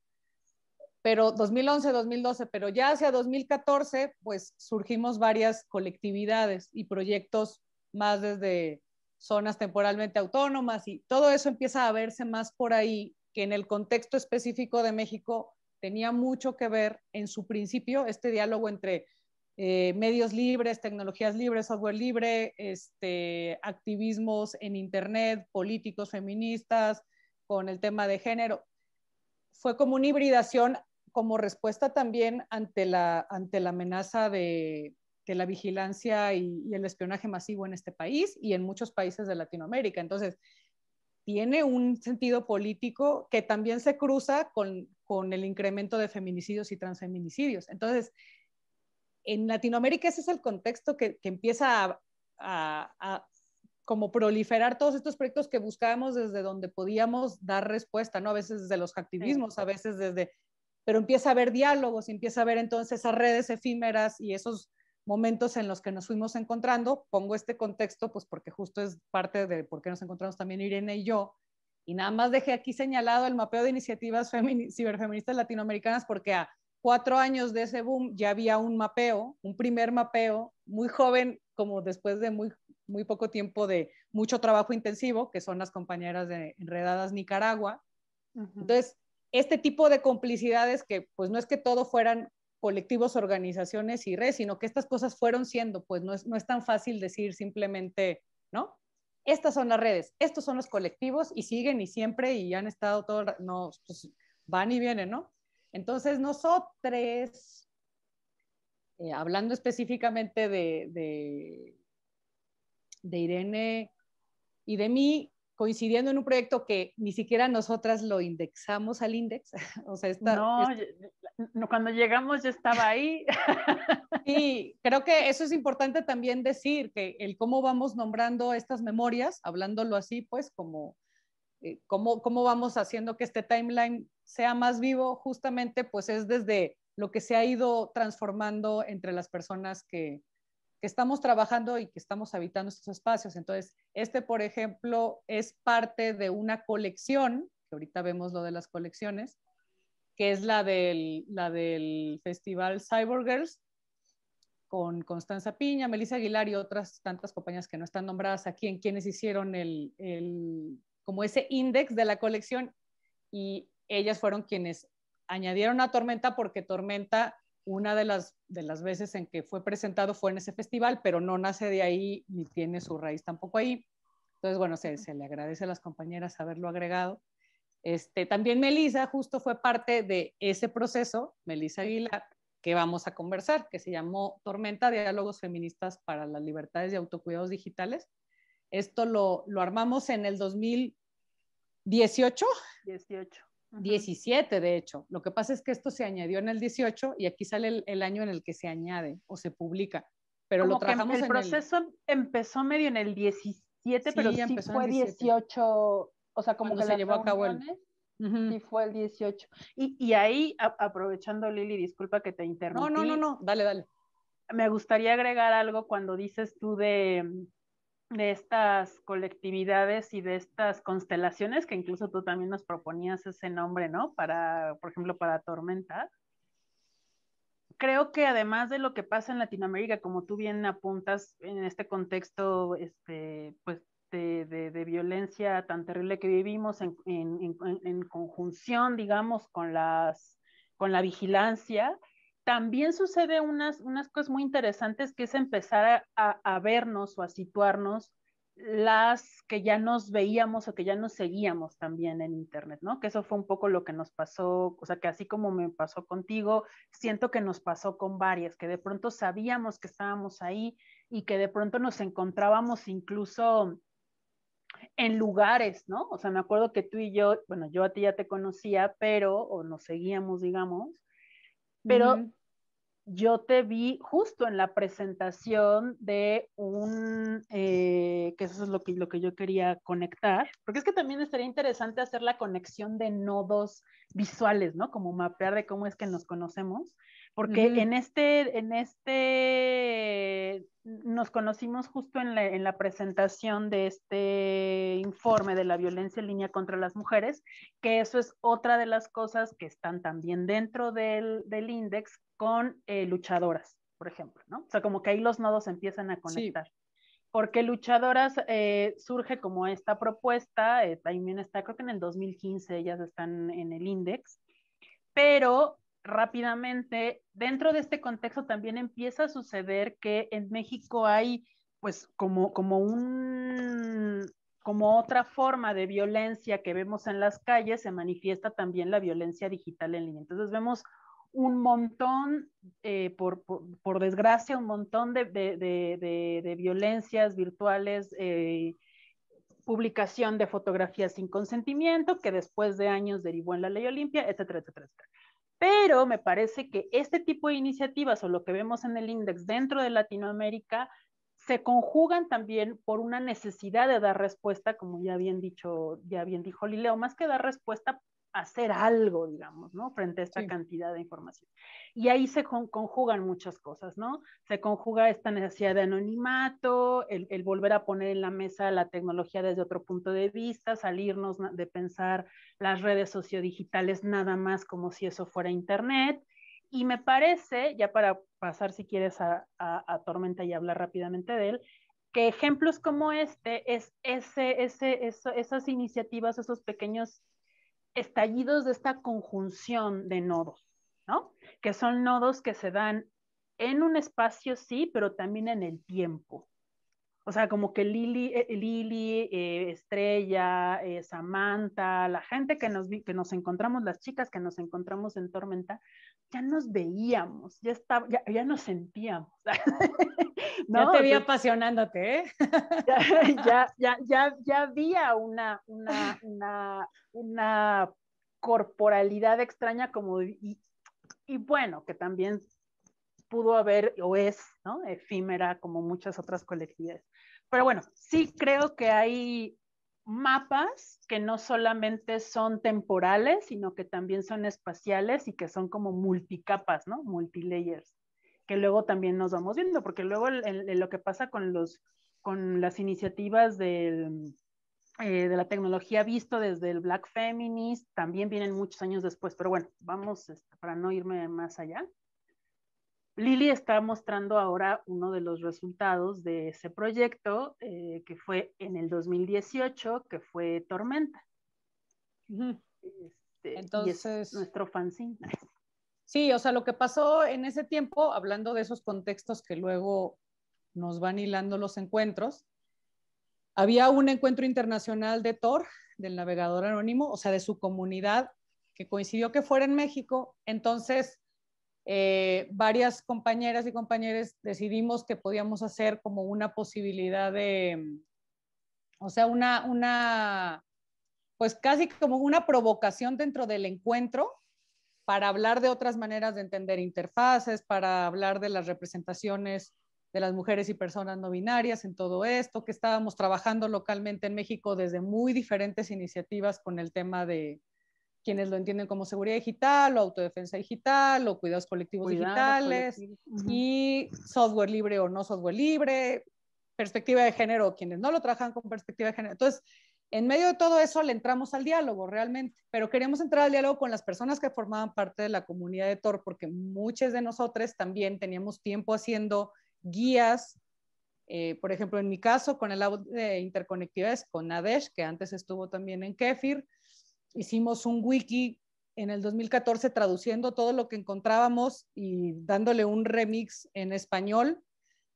pero 2011-2012, pero ya hacia 2014, pues surgimos varias colectividades y proyectos más desde zonas temporalmente autónomas y todo eso empieza a verse más por ahí que en el contexto específico de México tenía mucho que ver en su principio este diálogo entre eh, medios libres, tecnologías libres, software libre, este, activismos en Internet, políticos feministas, con el tema de género. Fue como una hibridación como respuesta también ante la, ante la amenaza de, la vigilancia y, el espionaje masivo en este país y en muchos países de Latinoamérica. Entonces, tiene un sentido político que también se cruza con, el incremento de feminicidios y transfeminicidios. Entonces, en Latinoamérica ese es el contexto que, empieza a, como proliferar todos estos proyectos que buscábamos desde donde podíamos dar respuesta, ¿no? A veces desde los activismos, a veces desde, pero empieza a haber diálogos, y empieza a haber entonces esas redes efímeras y esos momentos en los que nos fuimos encontrando. Pongo este contexto, pues porque justo es parte de por qué nos encontramos también Irene y yo. Y nada más dejé aquí señalado el mapeo de iniciativas ciberfeministas latinoamericanas porque a cuatro años de ese boom ya había un mapeo, un primer mapeo, muy joven, como después de muy muy poco tiempo de mucho trabajo intensivo, que son las compañeras de Enredadas Nicaragua. Entonces, este tipo de complicidades que pues no es que todo fueran colectivos, organizaciones y redes, sino que estas cosas fueron siendo, pues no es, tan fácil decir simplemente, ¿no? Estas son las redes, estos son los colectivos y siguen y siempre y han estado todos, no, pues, van y vienen, ¿no? Entonces nosotros, eh, hablando específicamente de de Irene y de mí coincidiendo en un proyecto que ni siquiera nosotras lo indexamos al índice. O sea, no, cuando llegamos ya estaba ahí. Y creo que eso es importante también decir, que el cómo vamos nombrando estas memorias, hablándolo así, pues como eh, cómo, cómo vamos haciendo que este timeline sea más vivo, justamente pues es desde lo que se ha ido transformando entre las personas que, que estamos trabajando y que estamos habitando estos espacios. Entonces, este, por ejemplo, es parte de una colección, que ahorita vemos lo de las colecciones, que es la del, la del Festival Cyber Girls, con Constanza Piña, Melissa Aguilar y otras tantas compañías que no están nombradas aquí, en quienes hicieron el, como ese index de la colección, y ellas fueron quienes añadieron a Tormenta porque Tormenta una de las, de las veces en que fue presentado fue en ese festival, pero no nace de ahí ni tiene su raíz tampoco ahí. Entonces, bueno, se, se le agradece a las compañeras haberlo agregado. Este, también Melisa justo fue parte de ese proceso, Melisa Aguilar, que vamos a conversar, que se llamó Tormenta, Diálogos Feministas para las Libertades y Autocuidados Digitales. Esto lo, lo armamos en el 2018. 18. 17, de hecho. Lo que pasa es que esto se añadió en el 18 y aquí sale el, año en el que se añade o se publica. Pero lo em, trabajamos el proceso empezó medio en el 17, pero sí fue 18, o sea, como que se llevó a cabo el... Sí, fue el 18. Y, ahí, aprovechando Lili, disculpa que te interrumpí. No, no, no, no, dale, dale. Me gustaría agregar algo cuando dices tú de de estas colectividades y de estas constelaciones que incluso tú también nos proponías ese nombre, ¿no? Para, por ejemplo, para Tormenta. Creo que además de lo que pasa en Latinoamérica, como tú bien apuntas en este contexto, este, pues, de, violencia tan terrible que vivimos en, conjunción, digamos, las, con la vigilancia, también sucede unas, cosas muy interesantes que es empezar a, vernos o a situarnos las que ya nos veíamos o que ya nos seguíamos también en internet, ¿no? Que eso fue un poco lo que nos pasó, o sea, que así como me pasó contigo, siento que nos pasó con varias, que de pronto sabíamos que estábamos ahí y que de pronto nos encontrábamos incluso en lugares, ¿no? O sea, me acuerdo que tú y yo, bueno, yo a ti ya te conocía, pero, o nos seguíamos, digamos, pero yo te vi justo en la presentación de un, eh, que eso es lo que, lo que yo quería conectar, porque es que también estaría interesante hacer la conexión de nodos visuales, ¿no? Como mapear de cómo es que nos conocemos porque en este, en este, nos conocimos justo en la, en la, presentación de este informe de la violencia en línea contra las mujeres, que eso es otra de las cosas que están también dentro del, del index con eh, luchadoras, por ejemplo, ¿no? O sea, como que ahí los nodos empiezan a conectar. Porque Luchadoras eh, surge como esta propuesta, eh, también está, creo que en el 2015 ellas están en el index, pero rápidamente, dentro de este contexto también empieza a suceder que en México hay pues como, como un como otra forma de violencia que vemos en las calles, se manifiesta también la violencia digital en línea. Entonces vemos un montón, eh, por, desgracia, un montón de, violencias virtuales, eh, publicación de fotografías sin consentimiento, que después de años derivó en la ley Olimpia, etcétera, etcétera, etcétera pero me parece que este tipo de iniciativas o lo que vemos en el índice dentro de Latinoamérica se conjugan también por una necesidad de dar respuesta, como ya bien dicho, ya bien dijo Lileo, más que dar respuesta, hacer algo, digamos, ¿no? Frente a esta cantidad de información. Y ahí se conjugan muchas cosas, ¿no? Se conjuga esta necesidad de anonimato, el, volver a poner en la mesa la tecnología desde otro punto de vista, salirnos de pensar las redes sociodigitales nada más como si eso fuera Internet. Y me parece, ya para pasar si quieres a, Tormenta y hablar rápidamente de él, que ejemplos como este, es ese, ese, esas iniciativas, esos pequeños estallidos de esta conjunción de nodos, ¿no? Que son nodos que se dan en un espacio, sí, pero también en el tiempo. O sea, como que Lili, eh, eh, Estrella, eh, Samantha, la gente que nos, que nos encontramos, las chicas que nos encontramos en Tormenta, ya nos veíamos, ya, estaba, ya, nos sentíamos. ¿No? Ya te vi apasionándote. ¿eh? ya, había una, una, corporalidad extraña como... Y, bueno, que también pudo haber o es efímera como muchas otras colectividades. Pero bueno, sí creo que hay mapas que no solamente son temporales, sino que también son espaciales y que son como multicapas, ¿no? Multilayers, que luego también nos vamos viendo, porque luego lo que pasa con, los, con las iniciativas eh, de la tecnología visto desde el Black Feminist, también vienen muchos años después, pero bueno, vamos este, para no irme más allá. Lili está mostrando ahora uno de los resultados de ese proyecto eh, que fue en el 2018, que fue Tormenta. Este, Entonces, es nuestro fanzine. Sí, o sea, lo que pasó en ese tiempo, hablando de esos contextos que luego nos van hilando los encuentros, había un encuentro internacional de Tor, del navegador anónimo, o sea, de su comunidad, que coincidió que fuera en México. Entonces, eh, varias compañeras y compañeros decidimos que podíamos hacer como una posibilidad de, o sea, una, una, pues casi como una provocación dentro del encuentro para hablar de otras maneras de entender interfaces, para hablar de las representaciones de las mujeres y personas no binarias en todo esto, que estábamos trabajando localmente en México desde muy diferentes iniciativas con el tema de, quienes lo entienden como seguridad digital o autodefensa digital o cuidados colectivos digitales y software libre o no software libre, perspectiva de género, quienes no lo trabajan con perspectiva de género. Entonces, en medio de todo eso le entramos al diálogo realmente, pero queríamos entrar al diálogo con las personas que formaban parte de la comunidad de Tor, porque muchas de nosotras también teníamos tiempo haciendo guías, eh, por ejemplo, en mi caso, con el lado de interconectividades, con Nadesh, que antes estuvo también en Kefir, hicimos un wiki en el 2014 traduciendo todo lo que encontrábamos y dándole un remix en español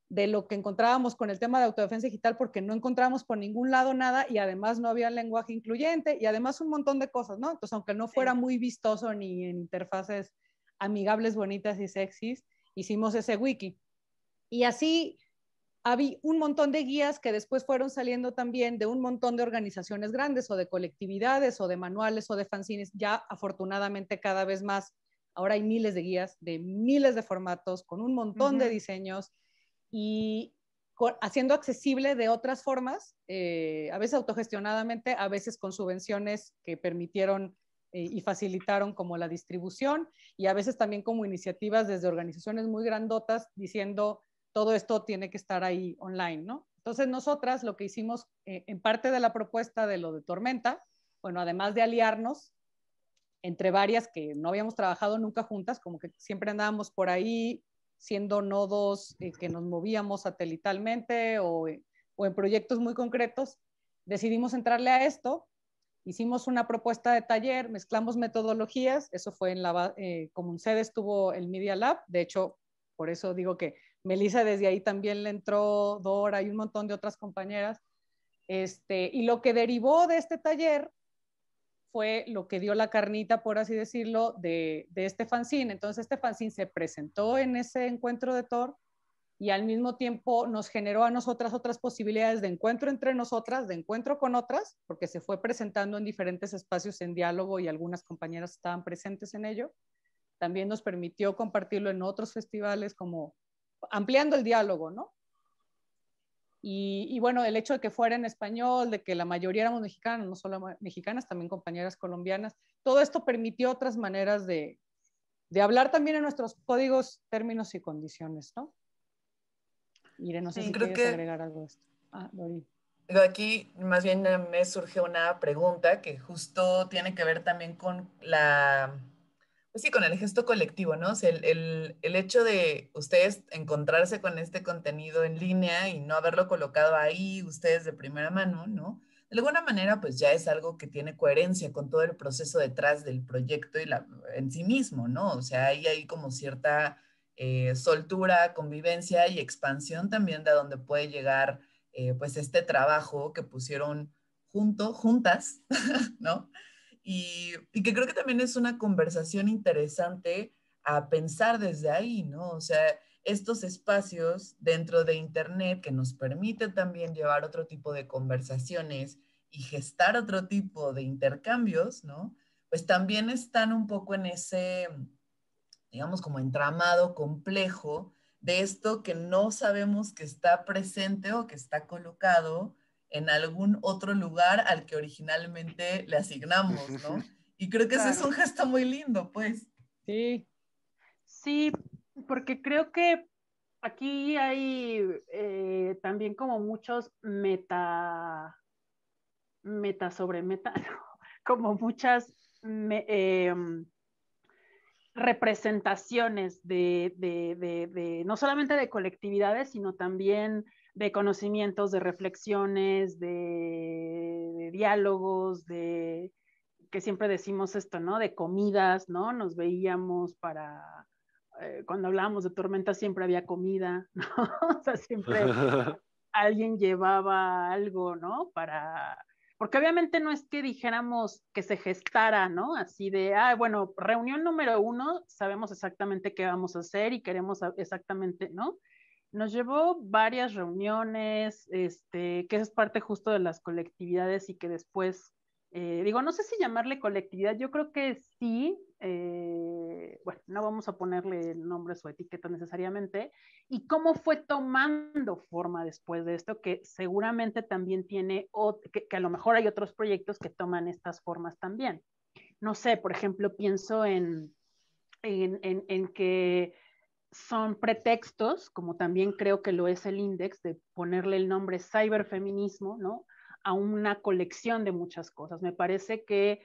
de lo que encontrábamos con el tema de autodefensa digital porque no encontramos por ningún lado nada y además no había lenguaje incluyente y además un montón de cosas, ¿no? Entonces, aunque no fuera muy vistoso ni en interfaces amigables, bonitas y sexys, hicimos ese wiki. Y así había un montón de guías que después fueron saliendo también de un montón de organizaciones grandes o de colectividades o de manuales o de fanzines, ya afortunadamente cada vez más. Ahora hay miles de guías de miles de formatos con un montón de diseños y haciendo accesible de otras formas, eh, a veces autogestionadamente, a veces con subvenciones que permitieron eh, y facilitaron como la distribución y a veces también como iniciativas desde organizaciones muy grandotas diciendo todo esto tiene que estar ahí online, ¿no? Entonces nosotras lo que hicimos eh, en parte de la propuesta de lo de Tormenta, bueno, además de aliarnos entre varias que no habíamos trabajado nunca juntas, como que siempre andábamos por ahí siendo nodos eh, que nos movíamos satelitalmente o, en proyectos muy concretos, decidimos entrarle a esto hicimos una propuesta de taller, mezclamos metodologías, eso fue en la, eh, como un sede estuvo el Media Lab, de hecho, por eso digo que Melissa desde ahí también le entró, Dora y un montón de otras compañeras. Este, y lo que derivó de este taller fue lo que dio la carnita, por así decirlo, de, de este fanzine. Entonces, este fanzine se presentó en ese encuentro de Thor y al mismo tiempo nos generó a nosotras otras posibilidades de encuentro entre nosotras, de encuentro con otras, porque se fue presentando en diferentes espacios en diálogo y algunas compañeras estaban presentes en ello. También nos permitió compartirlo en otros festivales como ampliando el diálogo, ¿no? Y, bueno, el hecho de que fuera en español, de que la mayoría éramos mexicanos, no solo mexicanas, también compañeras colombianas, todo esto permitió otras maneras de, hablar también en nuestros códigos, términos y condiciones, ¿no? Irene, no sé si agregar algo a esto. Ah, Aquí más bien me surge una pregunta que justo tiene que ver también con la pues sí, con el gesto colectivo, ¿no? O sea, el, el, el, hecho de ustedes encontrarse con este contenido en línea y no haberlo colocado ahí ustedes de primera mano, ¿no? De alguna manera, pues ya es algo que tiene coherencia con todo el proceso detrás del proyecto y la, en sí mismo, ¿no? O sea, ahí hay como cierta eh, soltura, convivencia y expansión también de donde puede llegar, eh, pues, este trabajo que pusieron junto, juntas, ¿no? Y, que creo que también es una conversación interesante a pensar desde ahí, ¿no? O sea, estos espacios dentro de Internet que nos permiten también llevar otro tipo de conversaciones y gestar otro tipo de intercambios, ¿no? Pues también están un poco en ese, digamos, como entramado complejo de esto que no sabemos que está presente o que está colocado en algún otro lugar al que originalmente le asignamos, ¿no? Y creo que ese es un gesto muy lindo, pues. Sí. Sí, porque creo que aquí hay eh, también como muchos meta, meta sobre meta, como muchas eh, mm, representaciones de, no solamente de colectividades, sino también de conocimientos, de reflexiones, de, diálogos, de que siempre decimos esto, ¿no? De comidas, ¿no? Nos veíamos para, eh, cuando hablábamos de tormenta siempre había comida, ¿no? O sea, siempre alguien llevaba algo, ¿no? Para, porque obviamente no es que dijéramos que se gestara, ¿no? Así de, ah, bueno, reunión número uno, sabemos exactamente qué vamos a hacer y queremos exactamente, ¿no? nos llevó varias reuniones, este, que es parte justo de las colectividades y que después, eh, digo, no sé si llamarle colectividad, yo creo que sí, eh, bueno, no vamos a ponerle el nombre su etiqueta necesariamente, y cómo fue tomando forma después de esto, que seguramente también tiene, que, a lo mejor hay otros proyectos que toman estas formas también. No sé, por ejemplo, pienso en, en que son pretextos, como también creo que lo es el index, de ponerle el nombre cyberfeminismo, ¿no? A una colección de muchas cosas. Me parece que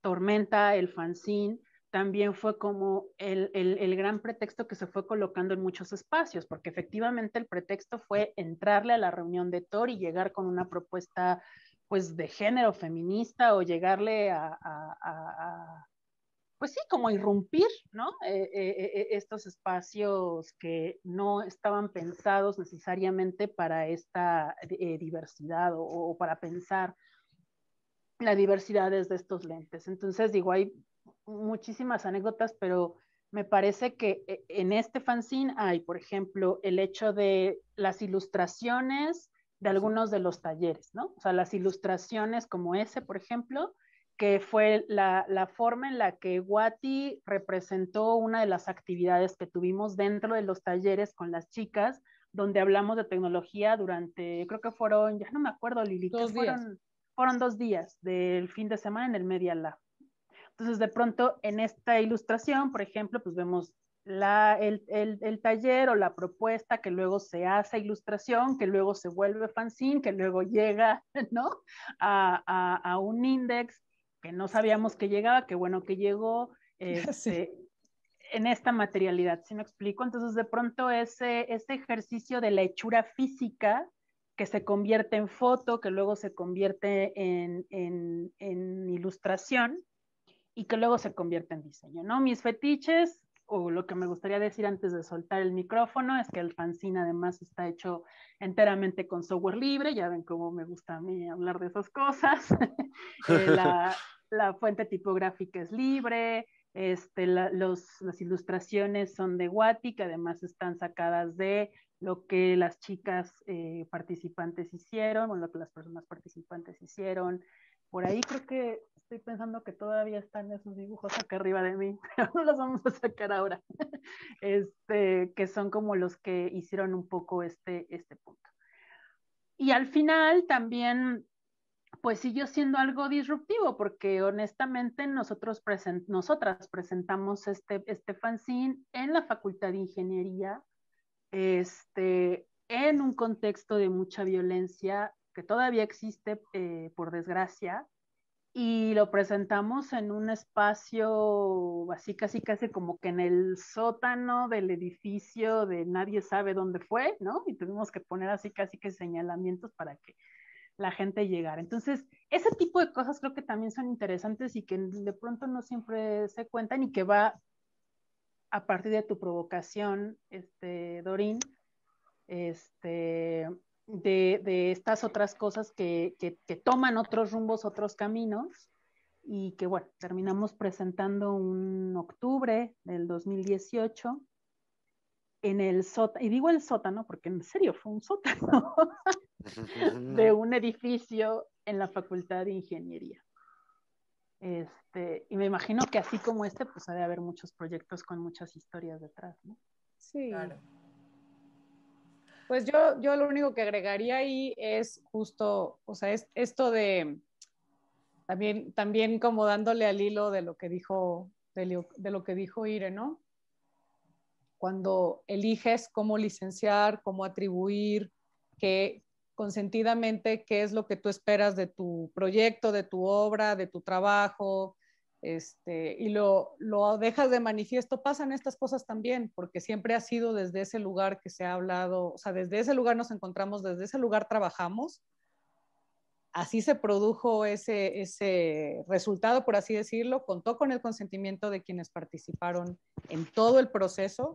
Tormenta, el fanzine, también fue como el, gran pretexto que se fue colocando en muchos espacios, porque efectivamente el pretexto fue entrarle a la reunión de thor y llegar con una propuesta pues de género feminista o llegarle a, pues sí, como irrumpir, ¿no? Eh, eh, eh, estos espacios que no estaban pensados necesariamente para esta diversidad o, o, para pensar la diversidad desde estos lentes. Entonces, digo, hay muchísimas anécdotas, pero me parece que en este fanzine hay, por ejemplo, el hecho de las ilustraciones de algunos de los talleres, ¿no? O sea, las ilustraciones como ese, por ejemplo, fue la, forma en la que Guati representó una de las actividades que tuvimos dentro de los talleres con las chicas, donde hablamos de tecnología durante, creo que fueron, ya no me acuerdo, Lili, Fueron, dos días del fin de semana en el Media Lab. Entonces, de pronto, en esta ilustración, por ejemplo, pues vemos la, el, el, taller o la propuesta que luego se hace ilustración, que luego se vuelve fanzine, que luego llega ¿no? a, a, un index, que no sabíamos que llegaba, que bueno que llegó este, en esta materialidad, si me explico? Entonces de pronto ese, este ejercicio de la hechura física que se convierte en foto, que luego se convierte en, en, ilustración y que luego se convierte en diseño, ¿no? Mis fetiches, o lo que me gustaría decir antes de soltar el micrófono, es que el fanzine además está hecho enteramente con software libre, ya ven cómo me gusta a mí hablar de esas cosas. Eh, la, la fuente tipográfica es libre, este, las ilustraciones son de Wati, que además están sacadas de lo que las chicas eh, participantes hicieron o lo que las personas participantes hicieron. Por ahí creo que estoy pensando que todavía están esos dibujos acá arriba de mí, pero no los vamos a sacar ahora, este, que son como los que hicieron un poco este, este punto. Y al final también pues siguió siendo algo disruptivo, porque honestamente nosotros nosotras presentamos este, este en la Facultad de Ingeniería, este, en un contexto de mucha violencia que todavía existe, eh, por desgracia, y lo presentamos en un espacio así casi casi como que en el sótano del edificio de nadie sabe dónde fue, ¿no? Y tuvimos que poner así casi que señalamientos para que la gente llegar. Entonces, ese tipo de cosas creo que también son interesantes y que de pronto no siempre se cuentan y que va a partir de tu provocación, este, Dorín, este, de, estas otras cosas que, que, que, toman otros rumbos, otros caminos, y que bueno, terminamos presentando un octubre del 2018 en el sótano, y digo el sótano porque en serio fue un sótano, de un edificio en la Facultad de Ingeniería. Este, y me imagino que así como este, pues ha haber muchos proyectos con muchas historias detrás, ¿no? Sí. Pues yo, yo lo único que agregaría ahí es justo, o sea, es, esto de también, también como dándole al hilo de lo que dijo, de, de lo que dijo Ire, ¿no? Cuando eliges cómo licenciar, cómo atribuir, qué, consentidamente qué es lo que tú esperas de tu proyecto, de tu obra, de tu trabajo, este, y lo, lo dejas de manifiesto, pasan estas cosas también, porque siempre ha sido desde ese lugar que se ha hablado, o sea, desde ese lugar nos encontramos, desde ese lugar trabajamos, así se produjo ese, ese resultado, por así decirlo, contó con el consentimiento de quienes participaron en todo el proceso,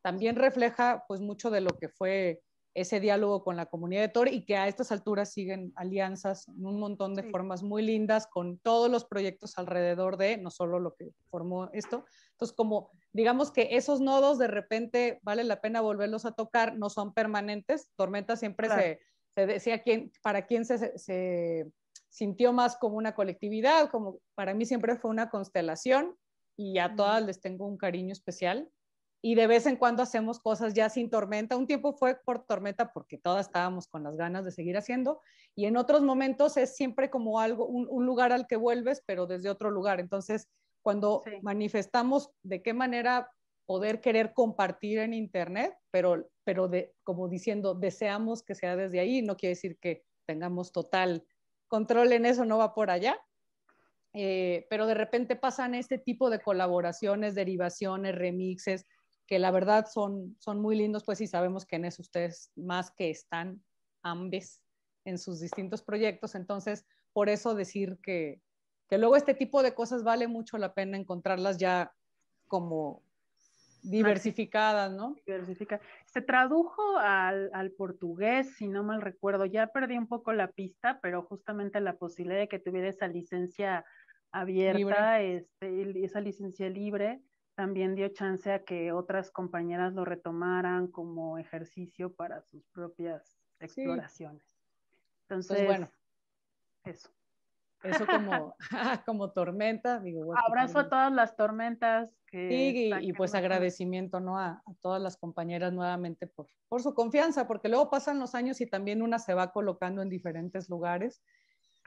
también refleja pues mucho de lo que fue ese diálogo con la comunidad de Tor y que a estas alturas siguen alianzas en un montón de formas muy lindas con todos los proyectos alrededor de, no solo lo que formó esto. Entonces, como digamos que esos nodos de repente vale la pena volverlos a tocar, no son permanentes. Tormenta siempre se, decía quién, para quién se, sintió más como una colectividad, como para mí siempre fue una constelación y a todas les tengo un cariño especial y de vez en cuando hacemos cosas ya sin tormenta. Un tiempo fue por tormenta porque todas estábamos con las ganas de seguir haciendo y en otros momentos es siempre como algo, un, lugar al que vuelves, pero desde otro lugar. Entonces, cuando manifestamos de qué manera poder querer compartir en Internet, pero, pero de, como diciendo, deseamos que sea desde ahí, no quiere decir que tengamos total control en eso, no va por allá, eh, pero de repente pasan este tipo de colaboraciones, derivaciones, remixes, que la verdad son, son muy lindos, pues y sabemos que en ustedes más que están ambes en sus distintos proyectos. Entonces, por eso decir que, luego este tipo de cosas vale mucho la pena encontrarlas ya como diversificadas, ¿no? Se tradujo al, portugués, si no mal recuerdo. Ya perdí un poco la pista, pero justamente la posibilidad de que tuviera esa licencia abierta, este, esa licencia libre, también dio chance a que otras compañeras lo retomaran como ejercicio para sus propias exploraciones. Pues Entonces, bueno, eso. Eso como, como tormenta, pues Abrazo a todas las tormentas. y, pues agradecimiento ¿no? A, todas las compañeras nuevamente por, por su confianza, porque luego pasan los años y también una se va colocando en diferentes lugares.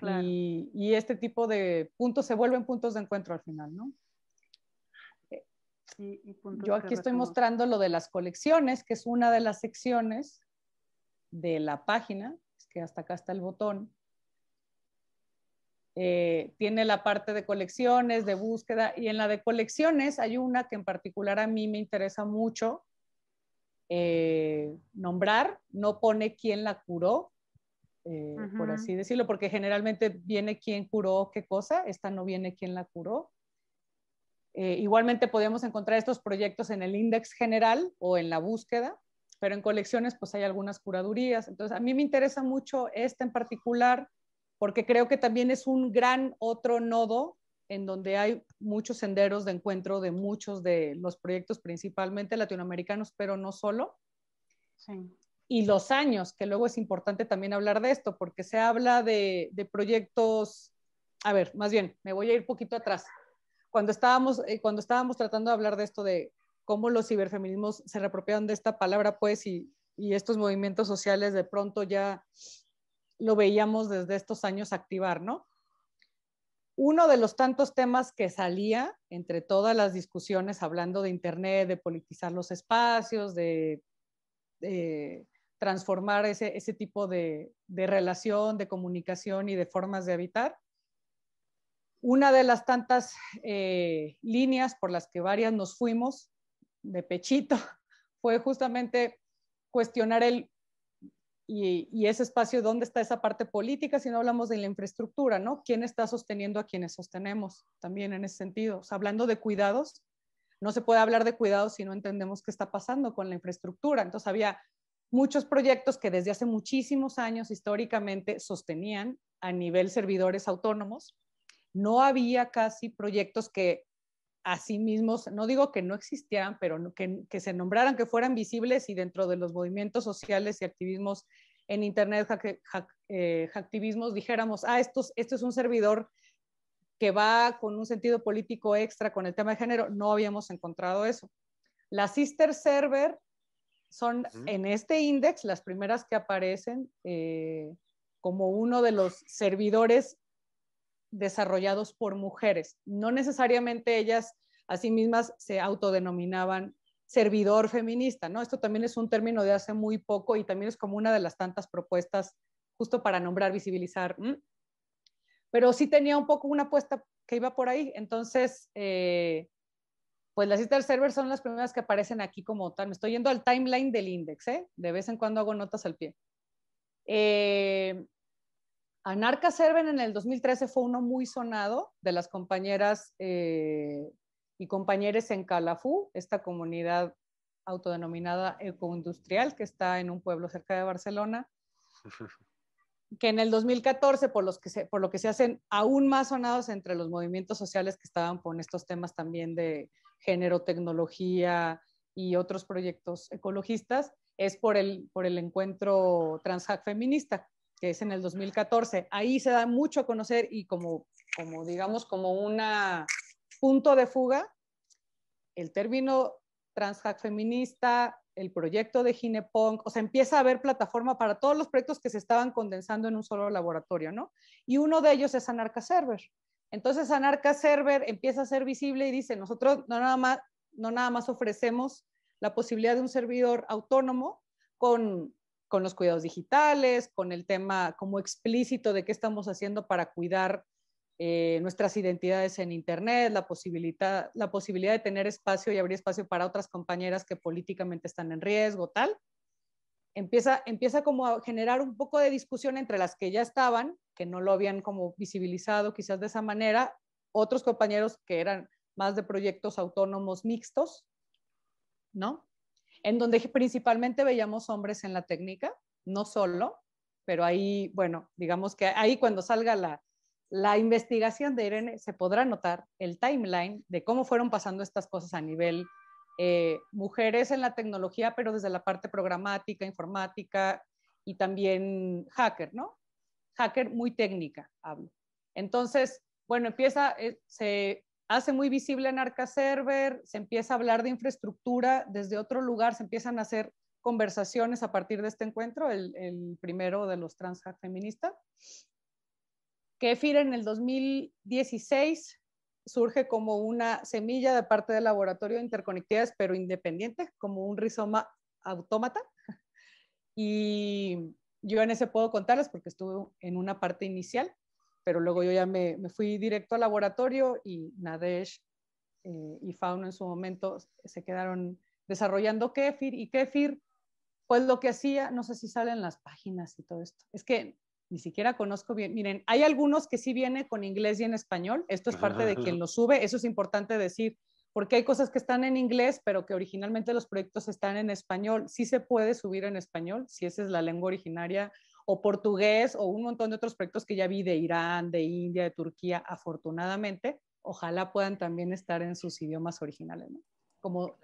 y este tipo de puntos se vuelven puntos de encuentro al final, ¿no? Yo aquí estoy mostrando lo de las colecciones, que es una de las secciones de la página, es que hasta acá está el botón. Eh, tiene la parte de colecciones, de búsqueda, y en la de colecciones hay una que en particular a mí me interesa mucho eh, nombrar, no pone quién la curó, eh, por así decirlo, porque generalmente viene quién curó qué cosa, esta no viene quién la curó. Eh, igualmente podemos encontrar estos proyectos en el index general o en la búsqueda, pero en colecciones pues hay algunas curadurías. Entonces a mí me interesa mucho este en particular porque creo que también es un gran otro nodo en donde hay muchos senderos de encuentro de muchos de los proyectos principalmente latinoamericanos, pero no solo. Y los años, que luego es importante también hablar de esto, porque se habla de, de proyectos, a ver, más bien, me voy a ir poquito atrás cuando estábamos, eh, cuando estábamos tratando de hablar de esto de cómo los ciberfeminismos se reapropiaron de esta palabra, pues, y, estos movimientos sociales de pronto ya lo veíamos desde estos años activar, ¿no? Uno de los tantos temas que salía entre todas las discusiones hablando de Internet, de politizar los espacios, de, transformar ese, ese tipo de, de relación, de comunicación y de formas de habitar, una de las tantas eh, líneas por las que varias nos fuimos de pechito fue justamente cuestionar el, y, ese espacio, ¿dónde está esa parte política? Si no hablamos de la infraestructura, ¿no? ¿Quién está sosteniendo a quienes sostenemos? También en ese sentido. hablando de cuidados, no se puede hablar de cuidados si no entendemos qué está pasando con la infraestructura. Entonces, había muchos proyectos que desde hace muchísimos años históricamente sostenían a nivel servidores autónomos no había casi proyectos que a sí mismos, no digo que no existieran, pero que, se nombraran, que fueran visibles y dentro de los movimientos sociales y activismos en Internet, hack, eh, hacktivismos, dijéramos, ah, esto, esto es un servidor que va con un sentido político extra con el tema de género, no habíamos encontrado eso. Las sister server son en este index las primeras que aparecen eh, como uno de los servidores desarrollados por mujeres. No necesariamente ellas a sí mismas se autodenominaban servidor feminista, ¿no? Esto también es un término de hace muy poco y también es como una de las tantas propuestas justo para nombrar, visibilizar. Pero sí tenía un poco una apuesta que iba por ahí. Entonces, eh, pues las citas server son las primeras que aparecen aquí como tal. Me estoy yendo al timeline del index, ¿eh? De vez en cuando hago notas al pie. Eh, Anarca Serven en el 2013 fue uno muy sonado de las compañeras eh, y compañeros en Calafú, esta comunidad autodenominada ecoindustrial que está en un pueblo cerca de Barcelona, que en el 2014, por, por lo que se hacen aún más sonados entre los movimientos sociales que estaban con estos temas también de género, tecnología y otros proyectos ecologistas, es por el, por el encuentro transhack feminista que es en el 2014. Ahí se da mucho a conocer y como, como digamos, como un punto de fuga, el término transhack feminista, el proyecto de Ginepong, o sea, empieza a haber plataforma para todos los proyectos que se estaban condensando en un solo laboratorio, ¿no? Y uno de ellos es Anarca Server. Entonces Anarca Server empieza a ser visible y dice, nosotros no nada más, no nada más ofrecemos la posibilidad de un servidor autónomo con con los cuidados digitales, con el tema como explícito de qué estamos haciendo para cuidar eh, nuestras identidades en Internet, la posibilidad, la posibilidad de tener espacio y abrir espacio para otras compañeras que políticamente están en riesgo, tal. Empieza, empieza como a generar un poco de discusión entre las que ya estaban, que no lo habían como visibilizado quizás de esa manera, otros compañeros que eran más de proyectos autónomos mixtos, ¿no? en donde principalmente veíamos hombres en la técnica, no solo, pero ahí, bueno, digamos que ahí cuando salga la, la investigación de Irene se podrá notar el timeline de cómo fueron pasando estas cosas a nivel eh, mujeres en la tecnología, pero desde la parte programática, informática y también hacker, ¿no? Hacker muy técnica, hablo. Entonces, bueno, empieza, eh, se hace muy visible en Server, se empieza a hablar de infraestructura desde otro lugar, se empiezan a hacer conversaciones a partir de este encuentro, el, primero de los trans feministas. Kefir en el 2016 surge como una semilla de parte del laboratorio de interconectividades, pero independiente, como un rizoma autómata. Y yo en ese puedo contarles porque estuve en una parte inicial pero luego yo ya me, fui directo al laboratorio y Nadesh eh, y Fauno en su momento se quedaron desarrollando kefir y kefir, pues lo que hacía, no sé si salen las páginas y todo esto, es que ni siquiera conozco bien, miren, hay algunos que sí viene con inglés y en español, esto es parte de quien lo sube, eso es importante decir, porque hay cosas que están en inglés, pero que originalmente los proyectos están en español, sí se puede subir en español, si esa es la lengua originaria o portugués o un montón de otros proyectos que ya vi de Irán, de India, de Turquía, afortunadamente, ojalá puedan también estar en sus idiomas originales, ¿no? como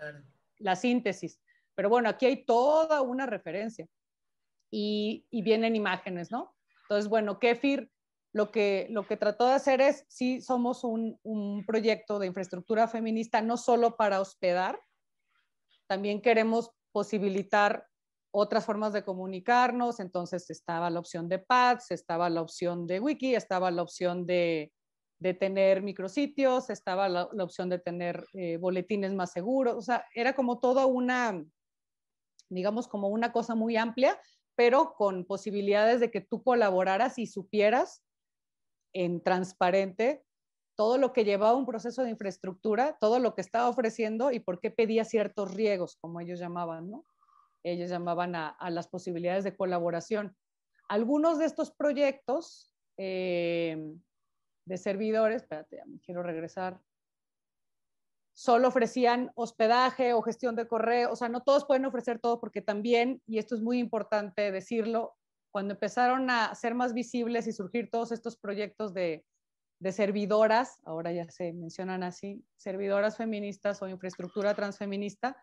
la síntesis. Pero bueno, aquí hay toda una referencia y, vienen imágenes, ¿no? Entonces, bueno, Kefir lo que, lo que trató de hacer es, sí, somos un, un proyecto de infraestructura feminista, no solo para hospedar, también queremos posibilitar otras formas de comunicarnos, entonces estaba la opción de pads, estaba la opción de wiki, estaba la opción de, de tener micrositios, estaba la, opción de tener eh, boletines más seguros, o sea, era como toda una, digamos, como una cosa muy amplia, pero con posibilidades de que tú colaboraras y supieras en transparente todo lo que llevaba un proceso de infraestructura, todo lo que estaba ofreciendo y por qué pedía ciertos riegos, como ellos llamaban, ¿no? ellos llamaban a, las posibilidades de colaboración. Algunos de estos proyectos eh, de servidores, espérate, ya me quiero regresar, solo ofrecían hospedaje o gestión de correo, o sea, no todos pueden ofrecer todo porque también, y esto es muy importante decirlo, cuando empezaron a ser más visibles y surgir todos estos proyectos de, de servidoras, ahora ya se mencionan así, servidoras feministas o infraestructura transfeminista,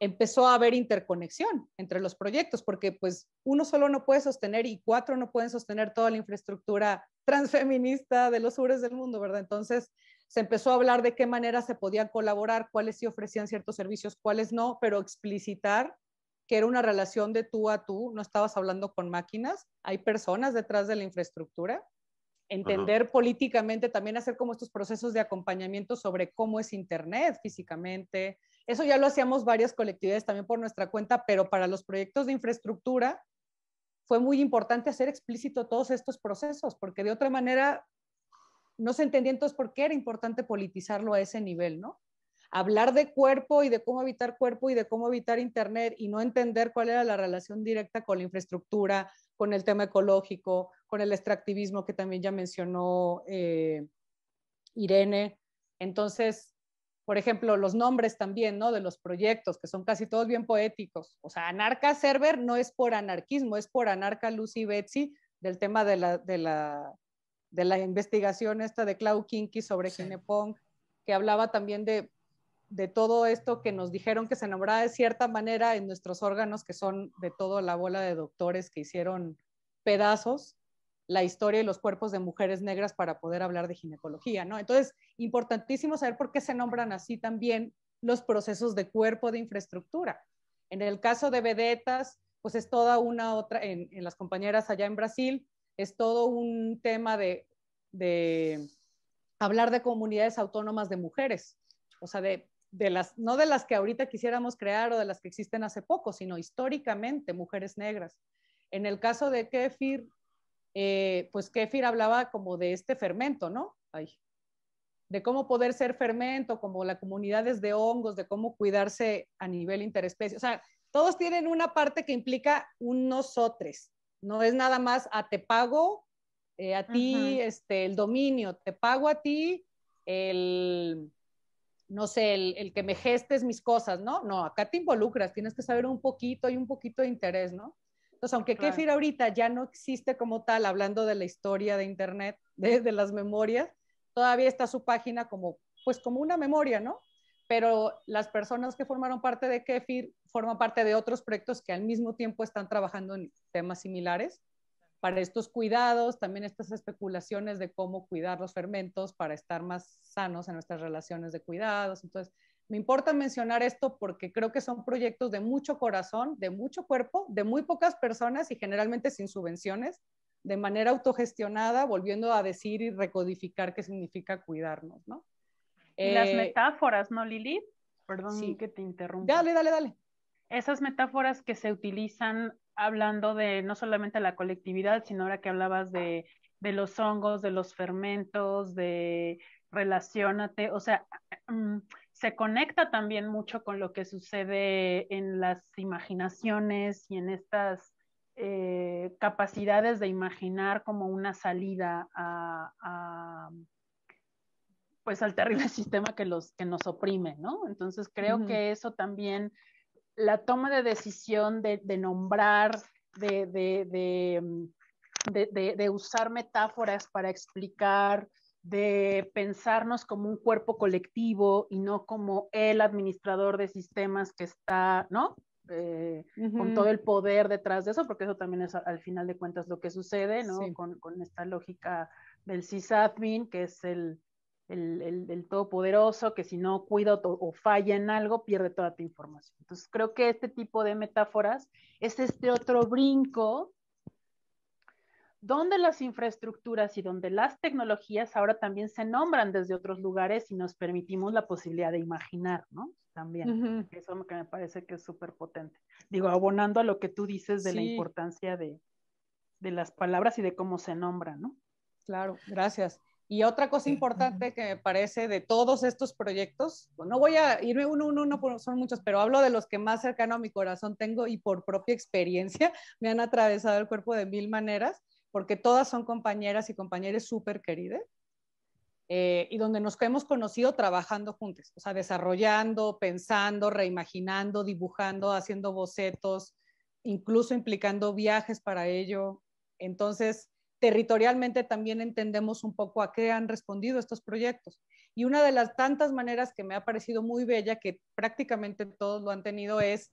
empezó a haber interconexión entre los proyectos, porque pues uno solo no puede sostener y cuatro no pueden sostener toda la infraestructura transfeminista de los sures del mundo, ¿verdad? Entonces se empezó a hablar de qué manera se podía colaborar, cuáles sí ofrecían ciertos servicios, cuáles no, pero explicitar que era una relación de tú a tú, no estabas hablando con máquinas, hay personas detrás de la infraestructura. Entender políticamente, también hacer como estos procesos de acompañamiento sobre cómo es Internet físicamente, eso ya lo hacíamos varias colectividades también por nuestra cuenta, pero para los proyectos de infraestructura fue muy importante hacer explícito todos estos procesos, porque de otra manera no se entendía entonces por qué era importante politizarlo a ese nivel, ¿no? Hablar de cuerpo y de cómo evitar cuerpo y de cómo evitar Internet y no entender cuál era la relación directa con la infraestructura, con el tema ecológico, con el extractivismo que también ya mencionó eh, Irene. Entonces, por ejemplo, los nombres también, ¿no? De los proyectos, que son casi todos bien poéticos. O sea, anarca server no es por anarquismo, es por anarca Lucy Betsy, del tema de la, de la, de la investigación esta de Clau Kinky sobre sí. que hablaba también de, de todo esto que nos dijeron que se nombraba de cierta manera en nuestros órganos, que son de toda la bola de doctores que hicieron pedazos la historia y los cuerpos de mujeres negras para poder hablar de ginecología, ¿no? Entonces, importantísimo saber por qué se nombran así también los procesos de cuerpo de infraestructura. En el caso de vedetas, pues es toda una otra, en, las compañeras allá en Brasil, es todo un tema de, hablar de comunidades autónomas de mujeres, o sea, de, las, no de las que ahorita quisiéramos crear o de las que existen hace poco, sino históricamente mujeres negras. En el caso de Kefir, eh, pues Kefir hablaba como de este fermento, ¿no? de cómo poder ser fermento, como la comunidades de hongos, de cómo cuidarse a nivel interespecie. O sea, todos tienen una parte que implica un nosotres. No es nada más a ah, te pago eh, a ti este, el dominio, te pago a ti el, no sé, el, que me gestes mis cosas, ¿no? No, acá te involucras, tienes que saber un poquito y un poquito de interés, ¿no? Entonces, aunque Kefir ahorita ya no existe como tal, hablando de la historia de Internet, de, las memorias, todavía está su página como, pues como una memoria, ¿no? Pero las personas que formaron parte de Kefir forman parte de otros proyectos que al mismo tiempo están trabajando en temas similares para estos cuidados, también estas especulaciones de cómo cuidar los fermentos para estar más sanos en nuestras relaciones de cuidados. Entonces, me importa mencionar esto porque creo que son proyectos de mucho corazón, de mucho cuerpo, de muy pocas personas y generalmente sin subvenciones, de manera autogestionada, volviendo a decir y recodificar qué significa cuidarnos, ¿no? las eh, metáforas, ¿no, Lili? Perdón sí. que te interrumpa. Dale, dale, dale. Esas metáforas que se utilizan hablando de no solamente la colectividad, sino ahora que hablabas de, los hongos, de los fermentos, de relacionate, o sea, mm, se conecta también mucho con lo que sucede en las imaginaciones y en estas eh, capacidades de imaginar como una salida a, pues al terrible sistema que, los, que nos oprime, ¿no? Entonces creo que eso también, la toma de decisión de, nombrar, mm, de usar metáforas para explicar, de pensarnos como un cuerpo colectivo y no como el administrador de sistemas que está, ¿no? Eh, con todo el poder detrás de eso, porque eso también es al final de cuentas lo que sucede, ¿no? Con, esta lógica del sysadmin, que es el, el, todopoderoso, que si no cuida o, o falla en algo, pierde toda tu información. Entonces, creo que este tipo de metáforas es este otro brinco donde las infraestructuras y donde las tecnologías ahora también se nombran desde otros lugares y nos permitimos la posibilidad de imaginar, ¿no? También, eso me parece que es súper potente. Digo, abonando a lo que tú dices de la importancia de, de las palabras y de cómo se nombran, ¿no? Claro, gracias. Y otra cosa importante que me parece de todos estos proyectos, pues, no voy a irme uno, uno, uno, son muchos, pero hablo de los que más cercano a mi corazón tengo y por propia experiencia me han atravesado el cuerpo de mil maneras porque todas son compañeras y compañeros súper queridas, eh, y donde nos hemos conocido trabajando juntos, o sea, desarrollando, pensando, reimaginando, dibujando, haciendo bocetos, incluso implicando viajes para ello. Entonces, territorialmente también entendemos un poco a qué han respondido estos proyectos. Y una de las tantas maneras que me ha parecido muy bella, que prácticamente todos lo han tenido, es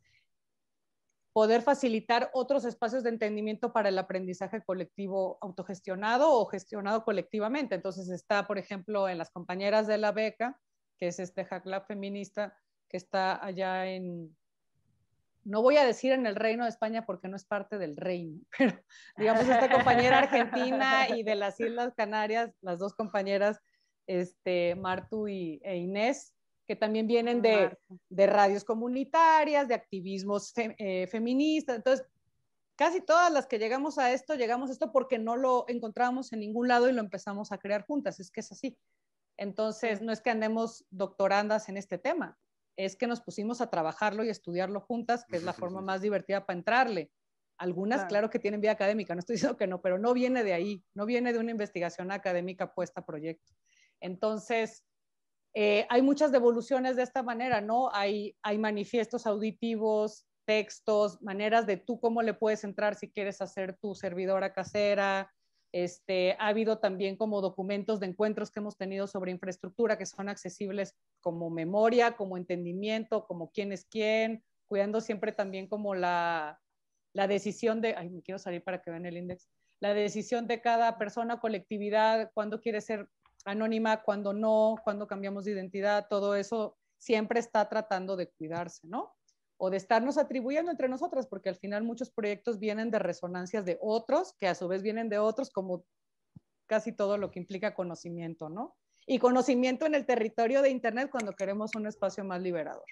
poder facilitar otros espacios de entendimiento para el aprendizaje colectivo autogestionado o gestionado colectivamente. Entonces está, por ejemplo, en las compañeras de la beca, que es este Hack feminista que está allá en, no voy a decir en el reino de España porque no es parte del reino, pero digamos esta compañera argentina y de las Islas Canarias, las dos compañeras, este, Martu y, e Inés, que también vienen de, radios comunitarias, de activismos eh, feministas. Entonces, casi todas las que llegamos a esto, llegamos a esto porque no lo encontrábamos en ningún lado y lo empezamos a crear juntas, es que es así. Entonces, no es que andemos doctorandas en este tema, es que nos pusimos a trabajarlo y estudiarlo juntas, que es la forma más divertida para entrarle. Algunas, claro. claro. que tienen vía académica, no estoy diciendo que no, pero no viene de ahí, no viene de una investigación académica puesta a proyecto. Entonces, eh, hay muchas devoluciones de esta manera, ¿no? Hay, manifiestos auditivos, textos, maneras de tú cómo le puedes entrar si quieres hacer tu servidora casera. Este, ha habido también como documentos de encuentros que hemos tenido sobre infraestructura que son accesibles como memoria, como entendimiento, como quién es quién, cuidando siempre también como la, la decisión de, ay, me quiero salir para que vean el índice, la decisión de cada persona, colectividad, cuándo quiere ser anónima, cuando no, cuando cambiamos de identidad, todo eso siempre está tratando de cuidarse, ¿no? O de estarnos atribuyendo entre nosotras, porque al final muchos proyectos vienen de resonancias de otros, que a su vez vienen de otros, como casi todo lo que implica conocimiento, ¿no? Y conocimiento en el territorio de Internet cuando queremos un espacio más liberador.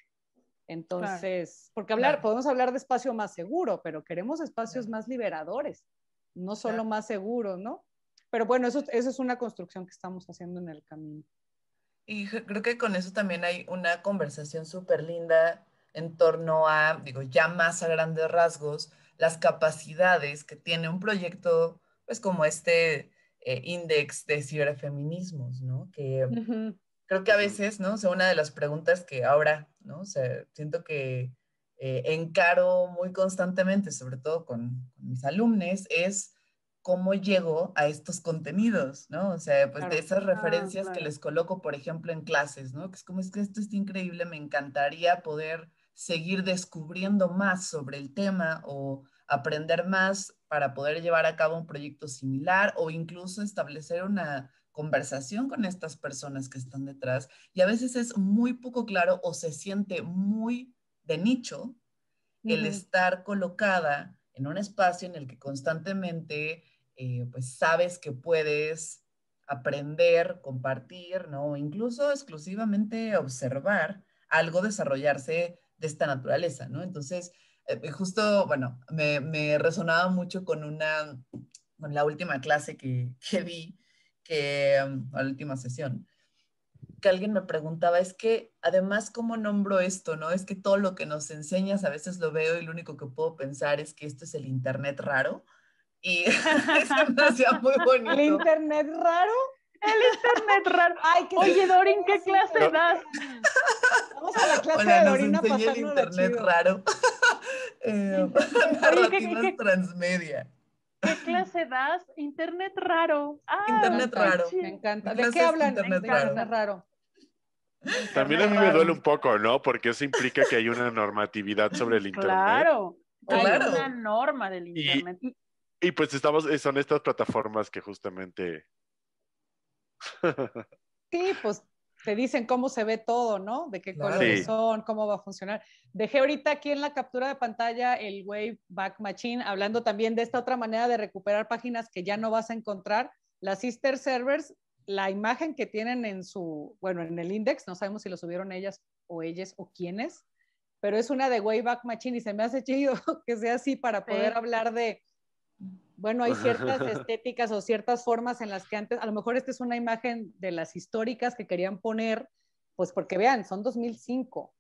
Entonces, porque hablar, podemos hablar de espacio más seguro, pero queremos espacios más liberadores, no solo más seguros, ¿no? Pero bueno, eso, es una construcción que estamos haciendo en el camino. Y creo que con eso también hay una conversación súper linda en torno a, digo, ya más a grandes rasgos, las capacidades que tiene un proyecto, pues como este eh, de ciberfeminismos, ¿no? Que creo que a veces, ¿no? O sea, una de las preguntas que ahora, ¿no? O sea, siento que eh, encaro muy constantemente, sobre todo con, con mis alumnos, es cómo llego a estos contenidos, ¿no? O sea, pues de esas ah, referencias que les coloco, por ejemplo, en clases, ¿no? Que es como es que esto está increíble, me encantaría poder seguir descubriendo más sobre el tema o aprender más para poder llevar a cabo un proyecto similar o incluso establecer una conversación con estas personas que están detrás. Y a veces es muy poco claro o se siente muy de nicho el estar colocada en un espacio en el que constantemente eh, pues sabes que puedes aprender, compartir, ¿no? Incluso exclusivamente observar algo desarrollarse de esta naturaleza, ¿no? Entonces, eh, justo, bueno, me, resonaba mucho con una, la última clase que, que vi, que, em, la última sesión, que alguien me preguntaba es que además cómo nombro esto, ¿no? Es que todo lo que nos enseñas a veces lo veo y lo único que puedo pensar es que esto es el internet raro y es me hacía muy bonito. ¿El internet raro? El internet raro. Ay, ¿qué Oye, Dorin, ¿qué clase das? Vamos a la clase de Dorin a el internet raro. eh, narrativas transmedia. ¿Qué clase das? Internet raro. Ah, internet raro. Me encanta. ¿De qué hablan? Internet, raro. También a mí me duele un poco, ¿no? Porque eso implica que hay una normatividad sobre el Internet. Claro, hay una norma del Internet. Y, y pues estamos, son estas plataformas que justamente... Sí, pues te dicen cómo se ve todo, ¿no? De qué colores son, cómo va a funcionar. Dejé ahorita aquí en la captura de pantalla el Wayback Machine, hablando también de esta otra manera de recuperar páginas que ya no vas a encontrar. Las sister servers, la imagen que tienen en su, bueno, en el index, no sabemos si lo subieron ellas o ellas o quiénes, pero es una de Wayback Machine y se me hace chido que sea así para poder hablar de bueno, hay ciertas estéticas o ciertas formas en las que antes, a lo mejor esta es una imagen de las históricas que querían poner, pues porque vean, son 2005.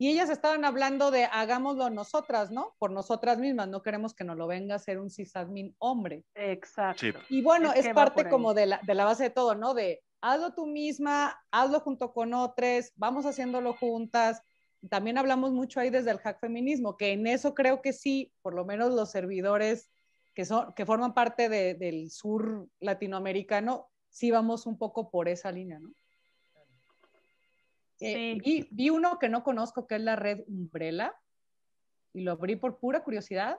Y ellas estaban hablando de hagámoslo nosotras, ¿no? Por nosotras mismas, no queremos que nos lo venga a hacer un cisadmin hombre. Exacto. Y bueno, es, parte como de la, de la base de todo, ¿no? De hazlo tú misma, hazlo junto con otras, vamos haciéndolo juntas, también hablamos mucho ahí desde el hack feminismo, que en eso creo que sí, por lo menos los servidores que, son, que forman parte de, del sur latinoamericano, sí vamos un poco por esa línea, ¿no? Eh, sí. y vi uno que no conozco, que es la red Umbrella, y lo abrí por pura curiosidad,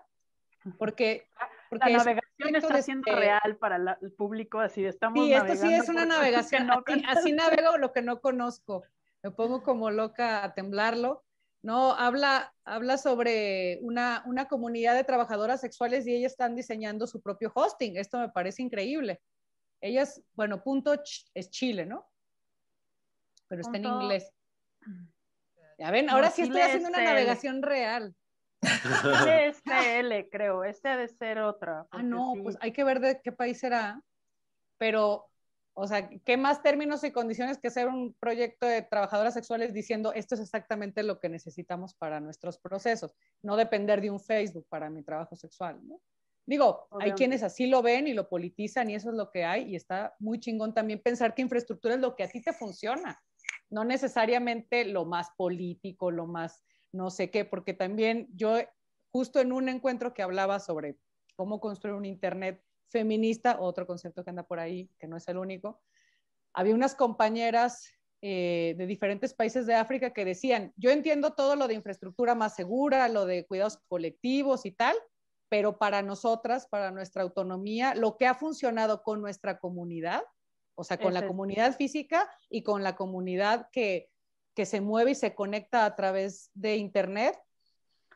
porque, porque la navegación está siendo este real para el público, así estamos. Sí, esto sí es una navegación, así, navego lo que no conozco, me pongo como loca a temblarlo, ¿no? Habla, habla sobre una, una, comunidad de trabajadoras sexuales y ellas están diseñando su propio hosting. Esto me parece increíble. Ellas, bueno, punto es Chile, ¿no? Pero está en inglés. Ya ven, ahora sí estoy haciendo una navegación real. es creo. Este ha de ser otra. Ah, no, pues hay que ver de qué país será. Pero o sea, ¿qué más términos y condiciones que hacer un proyecto de trabajadoras sexuales diciendo esto es exactamente lo que necesitamos para nuestros procesos? No depender de un Facebook para mi trabajo sexual, ¿no? Digo, hay quienes así lo ven y lo politizan y eso es lo que hay y está muy chingón también pensar que infraestructura es lo que a ti te funciona, no necesariamente lo más político, lo más no sé qué, porque también yo justo en un encuentro que hablaba sobre cómo construir un Internet feminista, otro concepto que anda por ahí, que no es el único. Había unas compañeras eh, de diferentes países de África que decían, yo entiendo todo lo de infraestructura más segura, lo de cuidados colectivos y tal, pero para nosotras, para nuestra autonomía, lo que ha funcionado con nuestra comunidad, o sea, con la comunidad física y con la comunidad que, se mueve y se conecta a través de Internet,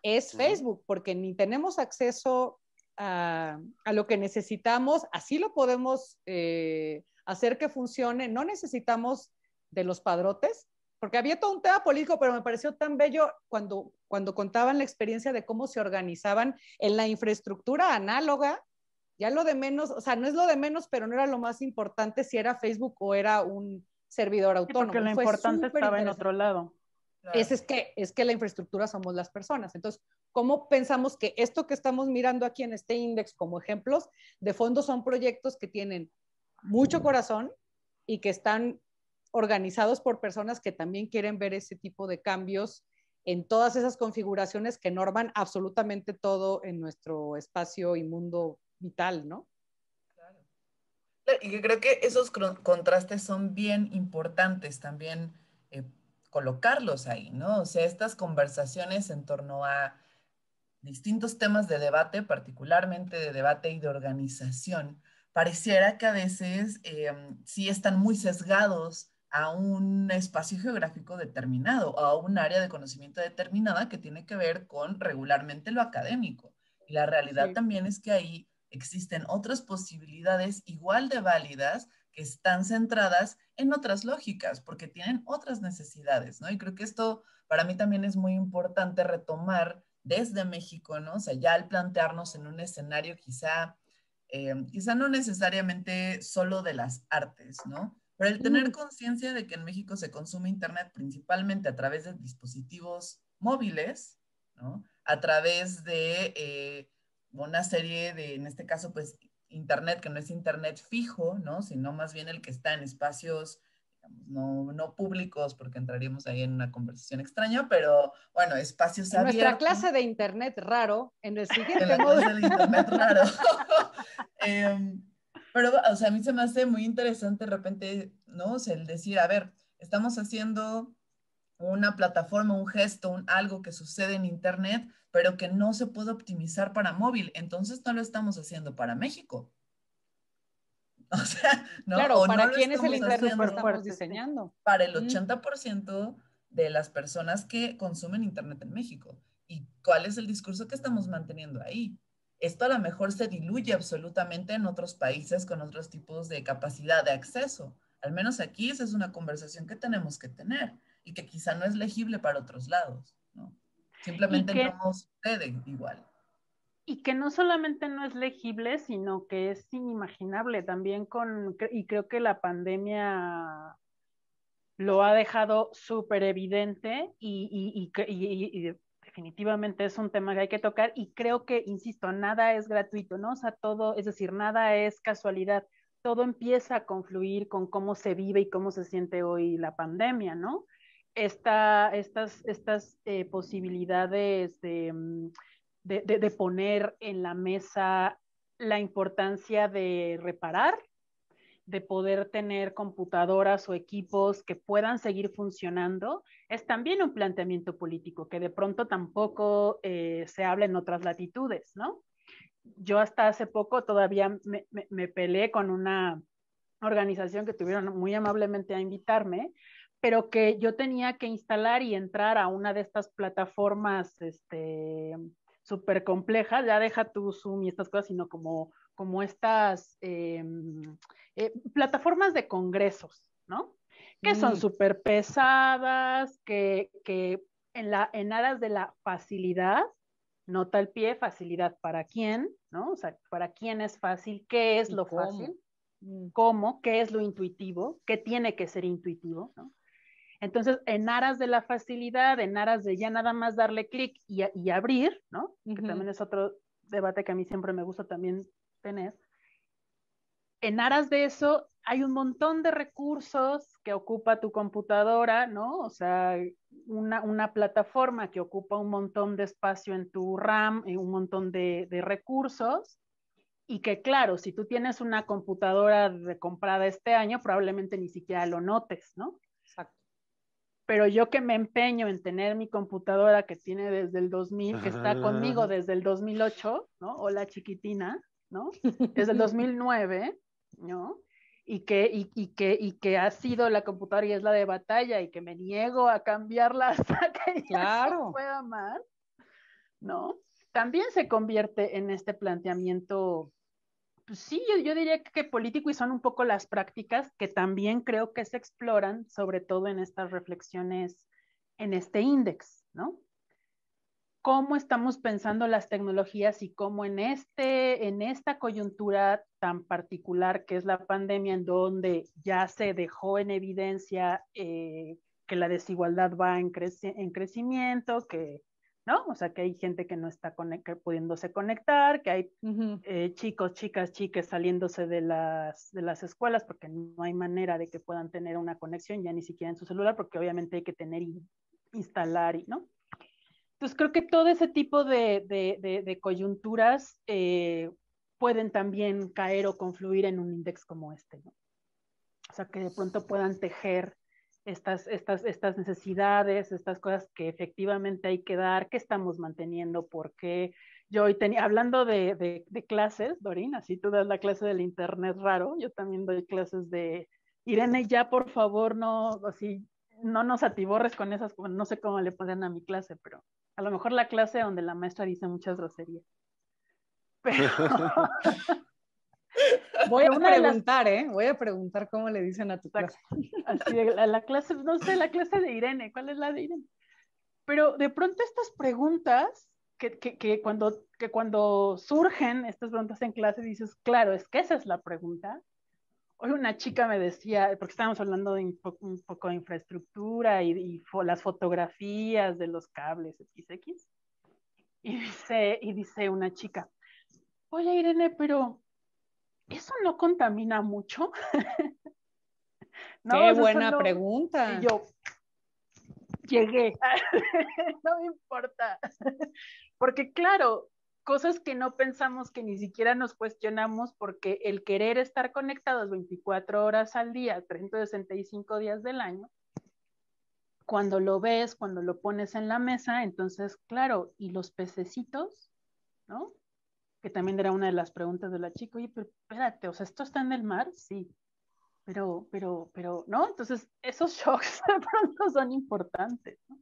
es Facebook, porque ni tenemos acceso a, lo que necesitamos, así lo podemos eh, hacer que funcione. No necesitamos de los padrotes, porque había todo un tema político, pero me pareció tan bello cuando, cuando contaban la experiencia de cómo se organizaban en la infraestructura análoga. Ya lo de menos, o sea, no es lo de menos, pero no era lo más importante si era Facebook o era un servidor autónomo. lo importante estaba en otro lado. Es, que, es que la infraestructura somos las personas. Entonces, ¿cómo pensamos que esto que estamos mirando aquí en este índice como ejemplos, de fondo son proyectos que tienen mucho corazón y que están organizados por personas que también quieren ver ese tipo de cambios en todas esas configuraciones que norman absolutamente todo en nuestro espacio y mundo vital, ¿no? Claro. Y creo que esos contrastes son bien importantes también colocarlos ahí, ¿no? O sea, estas conversaciones en torno a distintos temas de debate, particularmente de debate y de organización, pareciera que a veces em, sí están muy sesgados a un espacio geográfico determinado, a un área de conocimiento determinada que tiene que ver con regularmente lo académico. Y la realidad también es que ahí existen otras posibilidades igual de válidas que están centradas en otras lógicas, porque tienen otras necesidades, ¿no? Y creo que esto para mí también es muy importante retomar desde México, ¿no? O sea, ya al plantearnos en un escenario quizá, eh, quizá no necesariamente solo de las artes, ¿no? Pero el tener conciencia de que en México se consume Internet principalmente a través de dispositivos móviles, ¿no? A través de eh, una serie de, en este caso, pues Internet, que no es Internet fijo, ¿no? Sino más bien el que está en espacios no, no, públicos, porque entraríamos ahí en una conversación extraña, pero bueno, espacios abiertos. Nuestra clase de Internet raro, en el siguiente. la clase de Internet raro. Em, pero, o sea, a mí se me hace muy interesante de repente, ¿no? O sea, el decir, a ver, estamos haciendo una plataforma, un gesto, un algo que sucede en Internet, pero que no se puede optimizar para móvil. Entonces no lo estamos haciendo para México. O sea, ¿no? Claro, ¿para quién es el Internet estamos diseñando? Para el 80% de las personas que consumen Internet en México. ¿Y cuál es el discurso que estamos manteniendo ahí? Esto a lo mejor se diluye absolutamente en otros países con otros tipos de capacidad de acceso. Al menos aquí esa es una conversación que tenemos que tener y que quizá no es legible para otros lados, ¿no? Simplemente no sucede igual. Y que no solamente no es legible, sino que es inimaginable también con, y creo que la pandemia lo ha dejado súper evidente y, definitivamente es un tema que hay que tocar y creo que, insisto, nada es gratuito, ¿no? O sea, todo, es decir, nada es casualidad, todo empieza a confluir con cómo se vive y cómo se siente hoy la pandemia, ¿no? estas, eh, posibilidades mm, de, poner en la mesa la importancia de reparar, de poder tener computadoras o equipos que puedan seguir funcionando, es también un planteamiento político que de pronto tampoco eh, se habla en otras latitudes, ¿no? Yo hasta hace poco todavía me peleé con una organización que tuvieron muy amablemente a invitarme pero que yo tenía que instalar y entrar a una de estas plataformas este, súper complejas, ya deja tu Zoom y estas cosas, sino como, como estas em, eh, plataformas de congresos, ¿no? Que son mm. súper pesadas, que, que en, la, en aras de la facilidad, nota el pie, facilidad para quién, ¿no? O sea, para quién es fácil, qué es lo fácil, mm. cómo, qué es lo intuitivo, qué tiene que ser intuitivo, ¿no? Entonces, en aras de la facilidad, en aras de ya nada más darle clic y, abrir, ¿no? Que también es otro debate que a mí siempre me gusta también tener. En aras de eso, hay un montón de recursos que ocupa tu computadora, ¿no? O sea, una, plataforma que ocupa un montón de espacio en tu RAM, eh, un montón de, de recursos y que claro, si tú tienes una computadora comprada este año, probablemente ni siquiera lo notes, ¿no? pero yo que me empeño en tener mi computadora que tiene desde el 2000, que está conmigo ah. desde el 2008, ¿no? O la chiquitina, ¿no? Desde el 2009, ¿no? Y que, y, que, ha sido la computadora y es la de batalla y que me niego a cambiarla hasta que se pueda más, ¿no? También se convierte en este planteamiento sí, yo, diría que político y son un poco las prácticas que también creo que se exploran, sobre todo en estas reflexiones, en este índice, ¿no? Cómo estamos pensando las tecnologías y cómo en, este, en esta coyuntura tan particular que es la pandemia, en donde ya se dejó en evidencia eh, que la desigualdad va en, en crecimiento, que ¿no? O sea, que hay gente que no está pudiéndose conectar, que hay eh, chicos, chicas, chiques saliéndose de las, de las escuelas porque no hay manera de que puedan tener una conexión ya ni siquiera en su celular, porque obviamente hay que tener y instalar, y, ¿no? Entonces creo que todo ese tipo de, coyunturas eh, pueden también caer o confluir en un index como este, O sea, que de pronto puedan tejer estas, estas, estas necesidades, estas cosas que efectivamente hay que dar, que estamos manteniendo, porque yo hoy tenía, hablando de, de, clases, Dorina, si tú das la clase del Internet raro, yo también doy clases de, Irene, ya por favor, no, así, no nos atiborres con esas, no sé cómo le ponen a mi clase, pero a lo mejor la clase donde la maestra dice muchas groserías. Pero... Voy a preguntar, ¿eh? Voy a preguntar cómo le dicen a tu clase. Así, la, la clase, no sé, la clase de Irene, ¿cuál es la de Irene? Pero de pronto estas preguntas, que, que, cuando, que cuando surgen estas preguntas en clase, dices, claro, es que esa es la pregunta. Hoy una chica me decía, porque estábamos hablando de un, poco, de infraestructura y, las fotografías de los cables XX, y dice, y dice una chica, oye Irene, pero ¿eso no contamina mucho? Qué buena pregunta. Y yo llegué, no me importa, porque claro, cosas que no pensamos que ni siquiera nos cuestionamos porque el querer estar conectados 24 horas al día, 365 días del año, cuando lo ves, cuando lo pones en la mesa, entonces, claro, y los pececitos, ¿no? que también era una de las preguntas de la chica, oye, pero espérate, o sea, ¿esto está en el mar? Sí, pero, pero, pero, ¿no? Entonces, esos shocks de pronto son importantes, ¿no?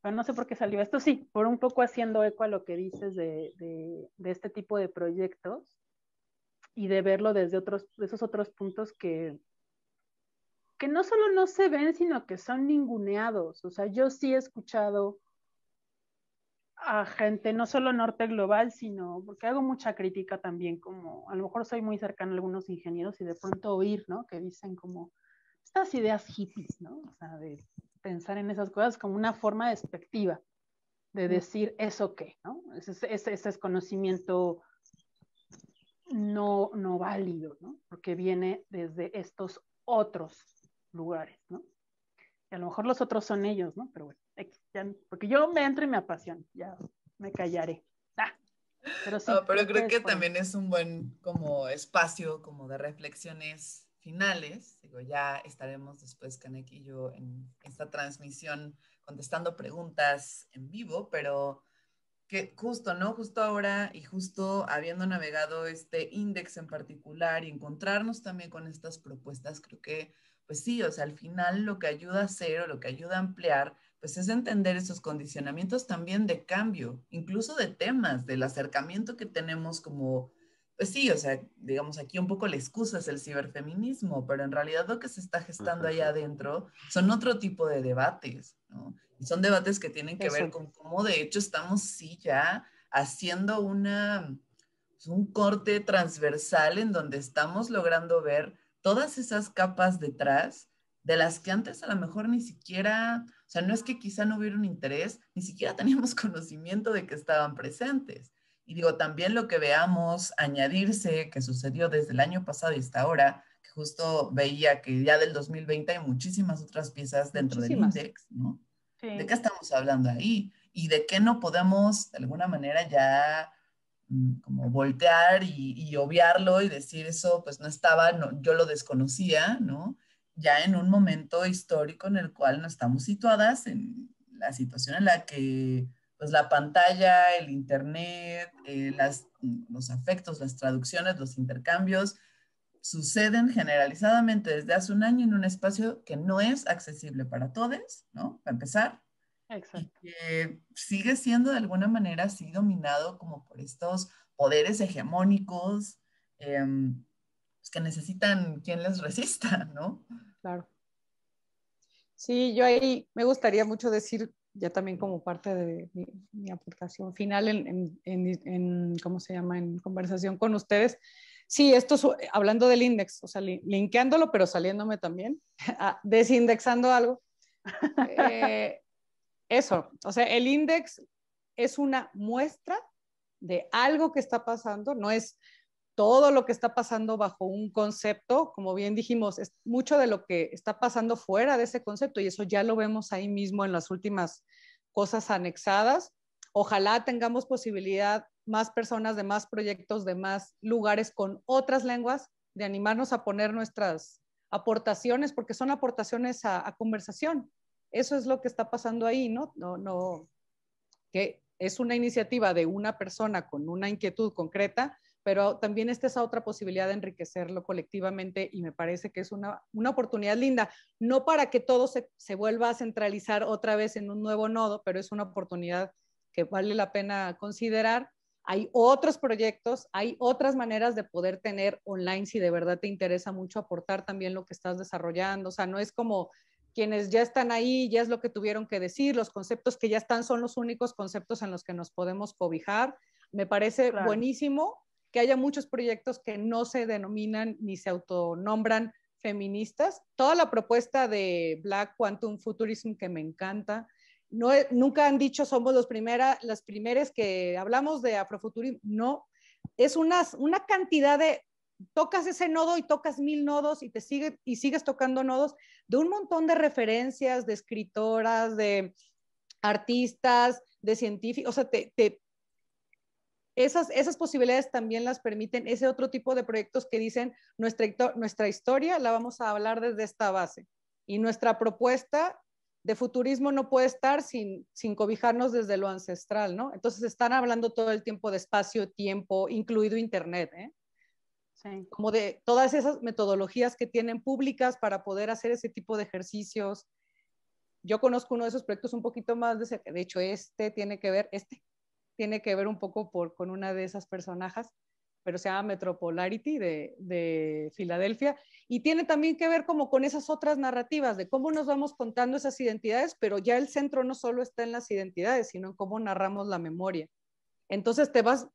Pero no sé por qué salió esto, sí, por un poco haciendo eco a lo que dices de, de, este tipo de proyectos y de verlo desde otros, esos otros puntos que, que no solo no se ven, sino que son ninguneados. O sea, yo sí he escuchado a gente, no solo norte global, sino porque hago mucha crítica también, como a lo mejor soy muy cercana a algunos ingenieros y de pronto oír, ¿no? Que dicen como estas ideas hippies, ¿no? O sea, de pensar en esas cosas como una forma despectiva, de decir eso qué, ¿no? Ese, es conocimiento no, no válido, ¿no? Porque viene desde estos otros lugares, ¿no? a lo mejor los otros son ellos, ¿no? Pero bueno, ya, porque yo me entro y me apasiono. ya me callaré. Ah, pero sí. pero creo que también es un buen como espacio como de reflexiones finales. Digo, ya estaremos después, Canequillo, y yo, en esta transmisión contestando preguntas en vivo, pero que justo, ¿no? Justo ahora y justo habiendo navegado este índice en particular y encontrarnos también con estas propuestas, creo que pues sí, o sea, al final lo que ayuda a hacer o lo que ayuda a ampliar, pues es entender esos condicionamientos también de cambio, incluso de temas, del acercamiento que tenemos como, pues sí, o sea, digamos aquí un poco la excusa es el ciberfeminismo, pero en realidad lo que se está gestando allá adentro son otro tipo de debates, ¿no? Y son debates que tienen que ver con cómo de hecho estamos sí ya haciendo una, pues, un corte transversal en donde estamos logrando ver todas esas capas detrás de las que antes a lo mejor ni siquiera, o sea, no es que quizá no hubiera un interés, ni siquiera teníamos conocimiento de que estaban presentes. Y digo, también lo que veamos añadirse, que sucedió desde el año pasado y hasta ahora, que justo veía que ya del 2020 hay muchísimas otras piezas dentro del INDEX, ¿no? ¿De qué estamos hablando ahí? Y de qué no podemos, de alguna manera, ya Mm, como voltear y, obviarlo y decir eso, pues no estaba, yo lo desconocía, ¿no? Ya en un momento histórico en el cual no estamos situadas en la situación en la que pues la pantalla, el internet, eh, mm, los afectos, las traducciones, los intercambios suceden generalizadamente desde hace un año en un espacio que no es accesible para todos, ¿no? Para empezar, Exacto. que sigue siendo de alguna manera así dominado como por estos poderes hegemónicos em, pues, que necesitan quien les resista, ¿no? Claro. Sí, yo ahí me gustaría mucho decir, ya también como parte de mi, aportación final en, en, ¿cómo se llama?, en conversación con ustedes. Sí, esto hablando del index, o sea, linkeándolo, pero saliéndome también, ah, desindexando algo. eh, eso, o sea, el index es una muestra de algo que está pasando, no es todo lo que está pasando bajo un concepto, como bien dijimos, es mucho de lo que está pasando fuera de ese concepto y eso ya lo vemos ahí mismo en las últimas cosas anexadas. Ojalá tengamos posibilidad más personas de más proyectos, de más lugares con otras lenguas, de animarnos a poner nuestras aportaciones, porque son aportaciones a, a conversación. Eso es lo que está pasando ahí, ¿no? No, no, que es una iniciativa de una persona con una inquietud concreta, pero también esta es otra posibilidad de enriquecerlo colectivamente y me parece que es una, oportunidad linda, no para que todo se, se, vuelva a centralizar otra vez en un nuevo nodo, pero es una oportunidad que vale la pena considerar. Hay otros proyectos, hay otras maneras de poder tener online si de verdad te interesa mucho aportar también lo que estás desarrollando. O sea, no es como quienes ya están ahí, ya es lo que tuvieron que decir, los conceptos que ya están son los únicos conceptos en los que nos podemos cobijar. Me parece buenísimo que haya muchos proyectos que no se denominan ni se autonombran feministas. Toda la propuesta de Black Quantum Futurism que me encanta, no, nunca han dicho somos los primera, las primeras que hablamos de afrofuturismo, no. Es una, una cantidad de tocas ese nodo y tocas mil nodos y te sigue, y sigues tocando nodos de un montón de referencias, de escritoras, de artistas, de científicos, o sea, te, esas, esas posibilidades también las permiten ese otro tipo de proyectos que dicen nuestra, nuestra historia la vamos a hablar desde esta base y nuestra propuesta de futurismo no puede estar sin, sin cobijarnos desde lo ancestral, ¿no? Entonces están hablando todo el tiempo de espacio, tiempo, incluido Internet, ¿eh? Como de todas esas metodologías que tienen públicas para poder hacer ese tipo de ejercicios. Yo conozco uno de esos proyectos un poquito más de De hecho, este tiene que ver, este tiene que ver un poco por, con una de esas personajes, pero se llama Metropolarity de, de Filadelfia. Y tiene también que ver como con esas otras narrativas de cómo nos vamos contando esas identidades, pero ya el centro no solo está en las identidades, sino en cómo narramos la memoria. Entonces te vas,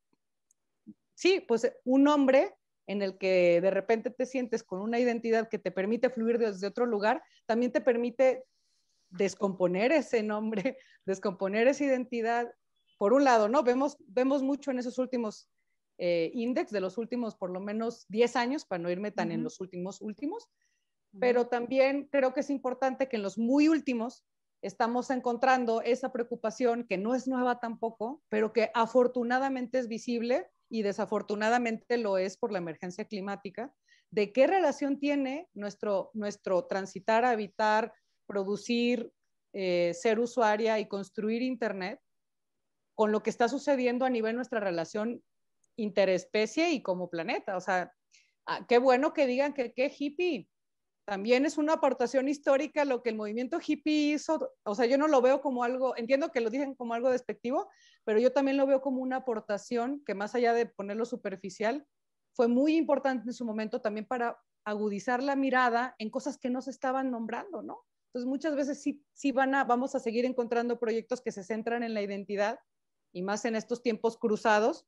sí, pues un hombre en el que de repente te sientes con una identidad que te permite fluir desde otro lugar, también te permite descomponer ese nombre, descomponer esa identidad. Por un lado, ¿no? Vemos, vemos mucho en esos últimos eh, índices, de los últimos por lo menos 10 años, para no irme tan en los últimos últimos, pero también creo que es importante que en los muy últimos estamos encontrando esa preocupación que no es nueva tampoco, pero que afortunadamente es visible y desafortunadamente lo es por la emergencia climática, de qué relación tiene nuestro, nuestro transitar, habitar, producir, eh, ser usuaria y construir Internet con lo que está sucediendo a nivel nuestra relación interespecie y como planeta. O sea, ah, qué bueno que digan que qué hippie, también es una aportación histórica lo que el movimiento hippie hizo. O sea, yo no lo veo como algo, entiendo que lo dicen como algo despectivo, pero yo también lo veo como una aportación que más allá de ponerlo superficial, fue muy importante en su momento también para agudizar la mirada en cosas que no se estaban nombrando, ¿no? Entonces muchas veces sí, van a, vamos a seguir encontrando proyectos que se centran en la identidad y más en estos tiempos cruzados,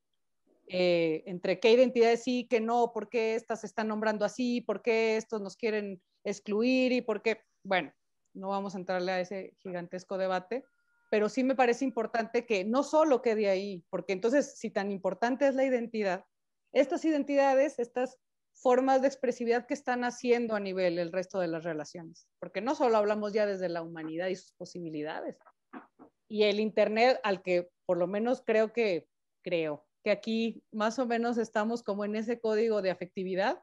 eh, entre qué identidades sí, qué no, por qué estas se están nombrando así, por qué estos nos quieren excluir y por qué. Bueno, no vamos a entrarle a ese gigantesco debate, pero sí me parece importante que no solo quede ahí, porque entonces si tan importante es la identidad, estas identidades, estas formas de expresividad que están haciendo a nivel el resto de las relaciones, porque no solo hablamos ya desde la humanidad y sus posibilidades, y el Internet al que por lo menos creo que, creo que aquí más o menos estamos como en ese código de afectividad,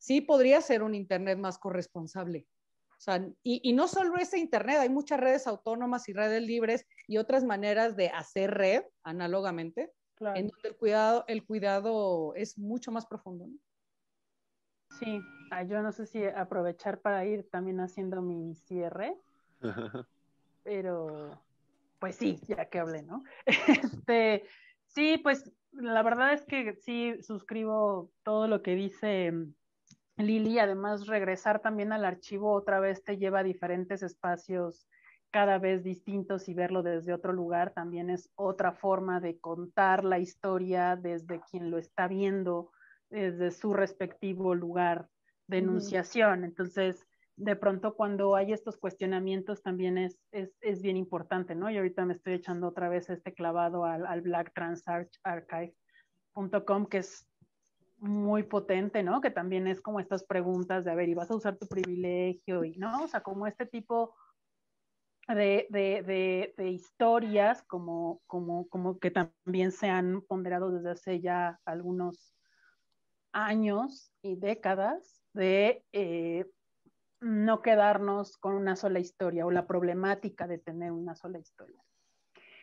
sí podría ser un Internet más corresponsable. O sea, y, no solo ese Internet, hay muchas redes autónomas y redes libres y otras maneras de hacer red análogamente, en donde el cuidado, el cuidado es mucho más profundo. Sí, yo no sé si aprovechar para ir también haciendo mi cierre, pero pues sí, ya que hablé, ¿no? Este, sí, pues la verdad es que sí suscribo todo lo que dice Lili, además regresar también al archivo otra vez te lleva a diferentes espacios cada vez distintos y verlo desde otro lugar también es otra forma de contar la historia desde quien lo está viendo, desde su respectivo lugar de enunciación. Entonces, de pronto cuando hay estos cuestionamientos también es, es, es bien importante, ¿no? Y ahorita me estoy echando otra vez este clavado al, al blacktransarchive.com, que es muy potente, ¿no? Que también es como estas preguntas de, a ver, ¿y vas a usar tu privilegio? Y, ¿no? O sea, como este tipo de, historias como, como, como que también se han ponderado desde hace ya algunos años y décadas de eh, no quedarnos con una sola historia o la problemática de tener una sola historia.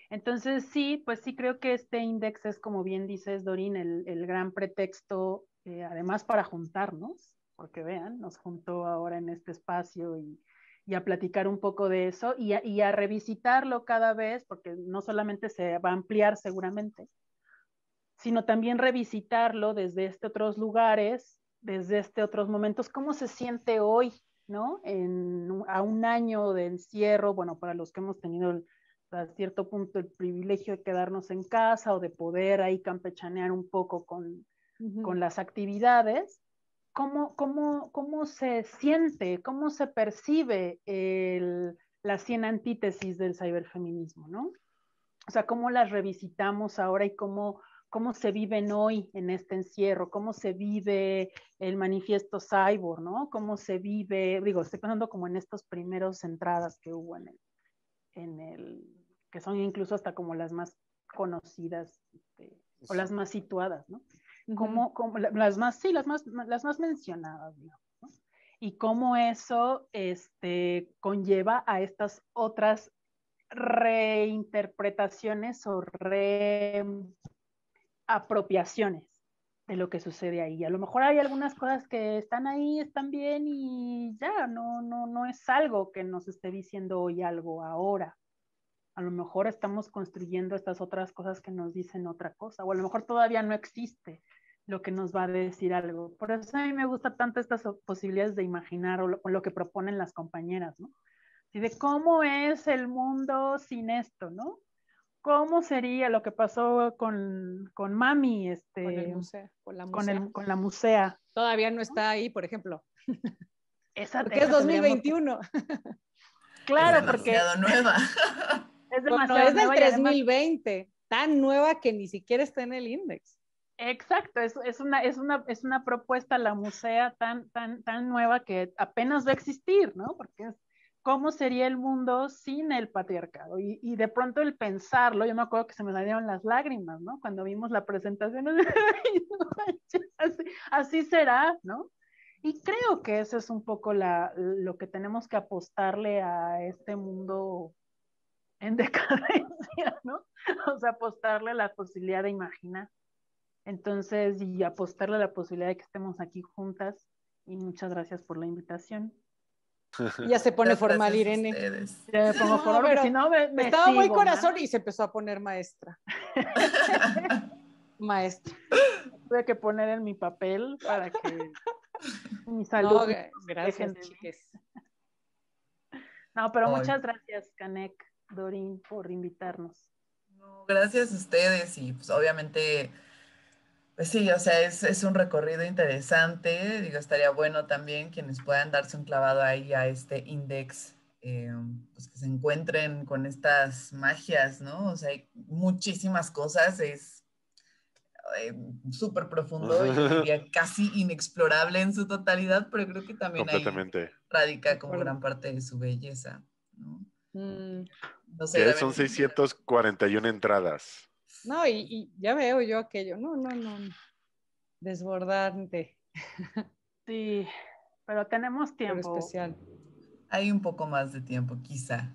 Entonces, sí, pues sí creo que este índice es, como bien dices, Dorín, el, gran pretexto, eh, además para juntarnos, porque vean, nos juntó ahora en este espacio y, a platicar un poco de eso y a, revisitarlo cada vez, porque no solamente se va a ampliar seguramente, sino también revisitarlo desde este otros lugares, desde este otros momentos, cómo se siente hoy, ¿no? En, a un año de encierro, bueno, para los que hemos tenido el a cierto punto el privilegio de quedarnos en casa o de poder ahí campechanear un poco con, con las actividades, ¿cómo, cómo, cómo se siente, cómo se percibe el, la 100 antítesis del ciberfeminismo, ¿no? O sea, cómo las revisitamos ahora y cómo, cómo se viven hoy en este encierro, cómo se vive el manifiesto cyborg, ¿no? Cómo se vive, digo, estoy pensando como en estas primeras entradas que hubo en en el son incluso hasta como las más conocidas este, o las más situadas, ¿no? Como, como las más, sí, las más, las más mencionadas, ¿no? Y cómo eso este, conlleva a estas otras reinterpretaciones o reapropiaciones de lo que sucede ahí. A lo mejor hay algunas cosas que están ahí, están bien y ya, no, no, no es algo que nos esté diciendo hoy algo ahora a lo mejor estamos construyendo estas otras cosas que nos dicen otra cosa, o a lo mejor todavía no existe lo que nos va a decir algo. Por eso a mí me gusta tanto estas posibilidades de imaginar o lo, que proponen las compañeras, ¿no? Y de cómo es el mundo sin esto, ¿no? ¿Cómo sería lo que pasó con, Mami? Este, con, el museo, con, la musea. Todavía no está ahí, por ejemplo. Porque es 2021. Claro, porque. nueva. Es demasiado. es del 2020, tan nueva que ni siquiera está en el índice Exacto, es, es, una, es, una, es una propuesta la musea tan, tan, tan nueva que apenas va a existir, ¿no? Porque es cómo sería el mundo sin el patriarcado. Y, y, de pronto el pensarlo, yo me acuerdo que se me salieron las lágrimas, ¿no? Cuando vimos la presentación, así, será, ¿no? Y creo que eso es un poco la, lo que tenemos que apostarle a este mundo en decadencia, ¿no? O sea, apostarle la posibilidad de imaginar. Entonces, y apostarle la posibilidad de que estemos aquí juntas. Y muchas gracias por la invitación. Ya se pone formal Irene. Ya me si no me, Estaba muy corazón y se empezó a poner maestra. maestra. Tuve que poner en mi papel para que mi salud. No, gracias, chiques. No, pero muchas gracias, Canek. Dorin, por invitarnos. gracias a ustedes y pues obviamente, pues sí, o sea, es, un recorrido interesante. Digo, estaría bueno también quienes puedan darse un clavado ahí a este index, eh, pues que se encuentren con estas magias, ¿no? O sea, hay muchísimas cosas, es eh, súper profundo y casi inexplorable en su totalidad, pero creo que también radica como gran parte de su belleza, ¿no? Mm son 641 entradas. No, y, ya veo yo aquello. No, no, no. Desbordante. Sí, pero tenemos tiempo. especial. Hay un poco más de tiempo, quizá.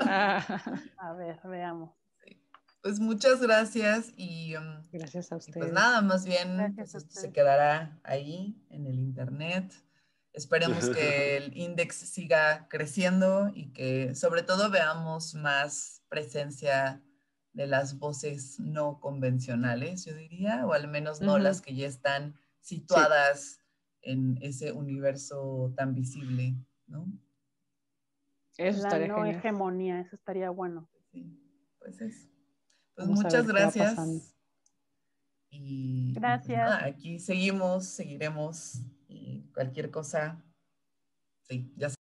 Ah. a ver, veamos. Pues muchas gracias y um, gracias a pues ustedes. Pues nada, más bien pues se quedará ahí en el internet Esperemos que el índice siga creciendo y que sobre todo veamos más presencia de las voces no convencionales, yo diría, o al menos no las que ya están situadas en ese universo tan visible, ¿no? Eso La no hegemonía, eso estaría bueno. Sí, pues eso. Pues muchas gracias. Y pues gracias. aquí seguimos, seguiremos y cualquier cosa, sí, ya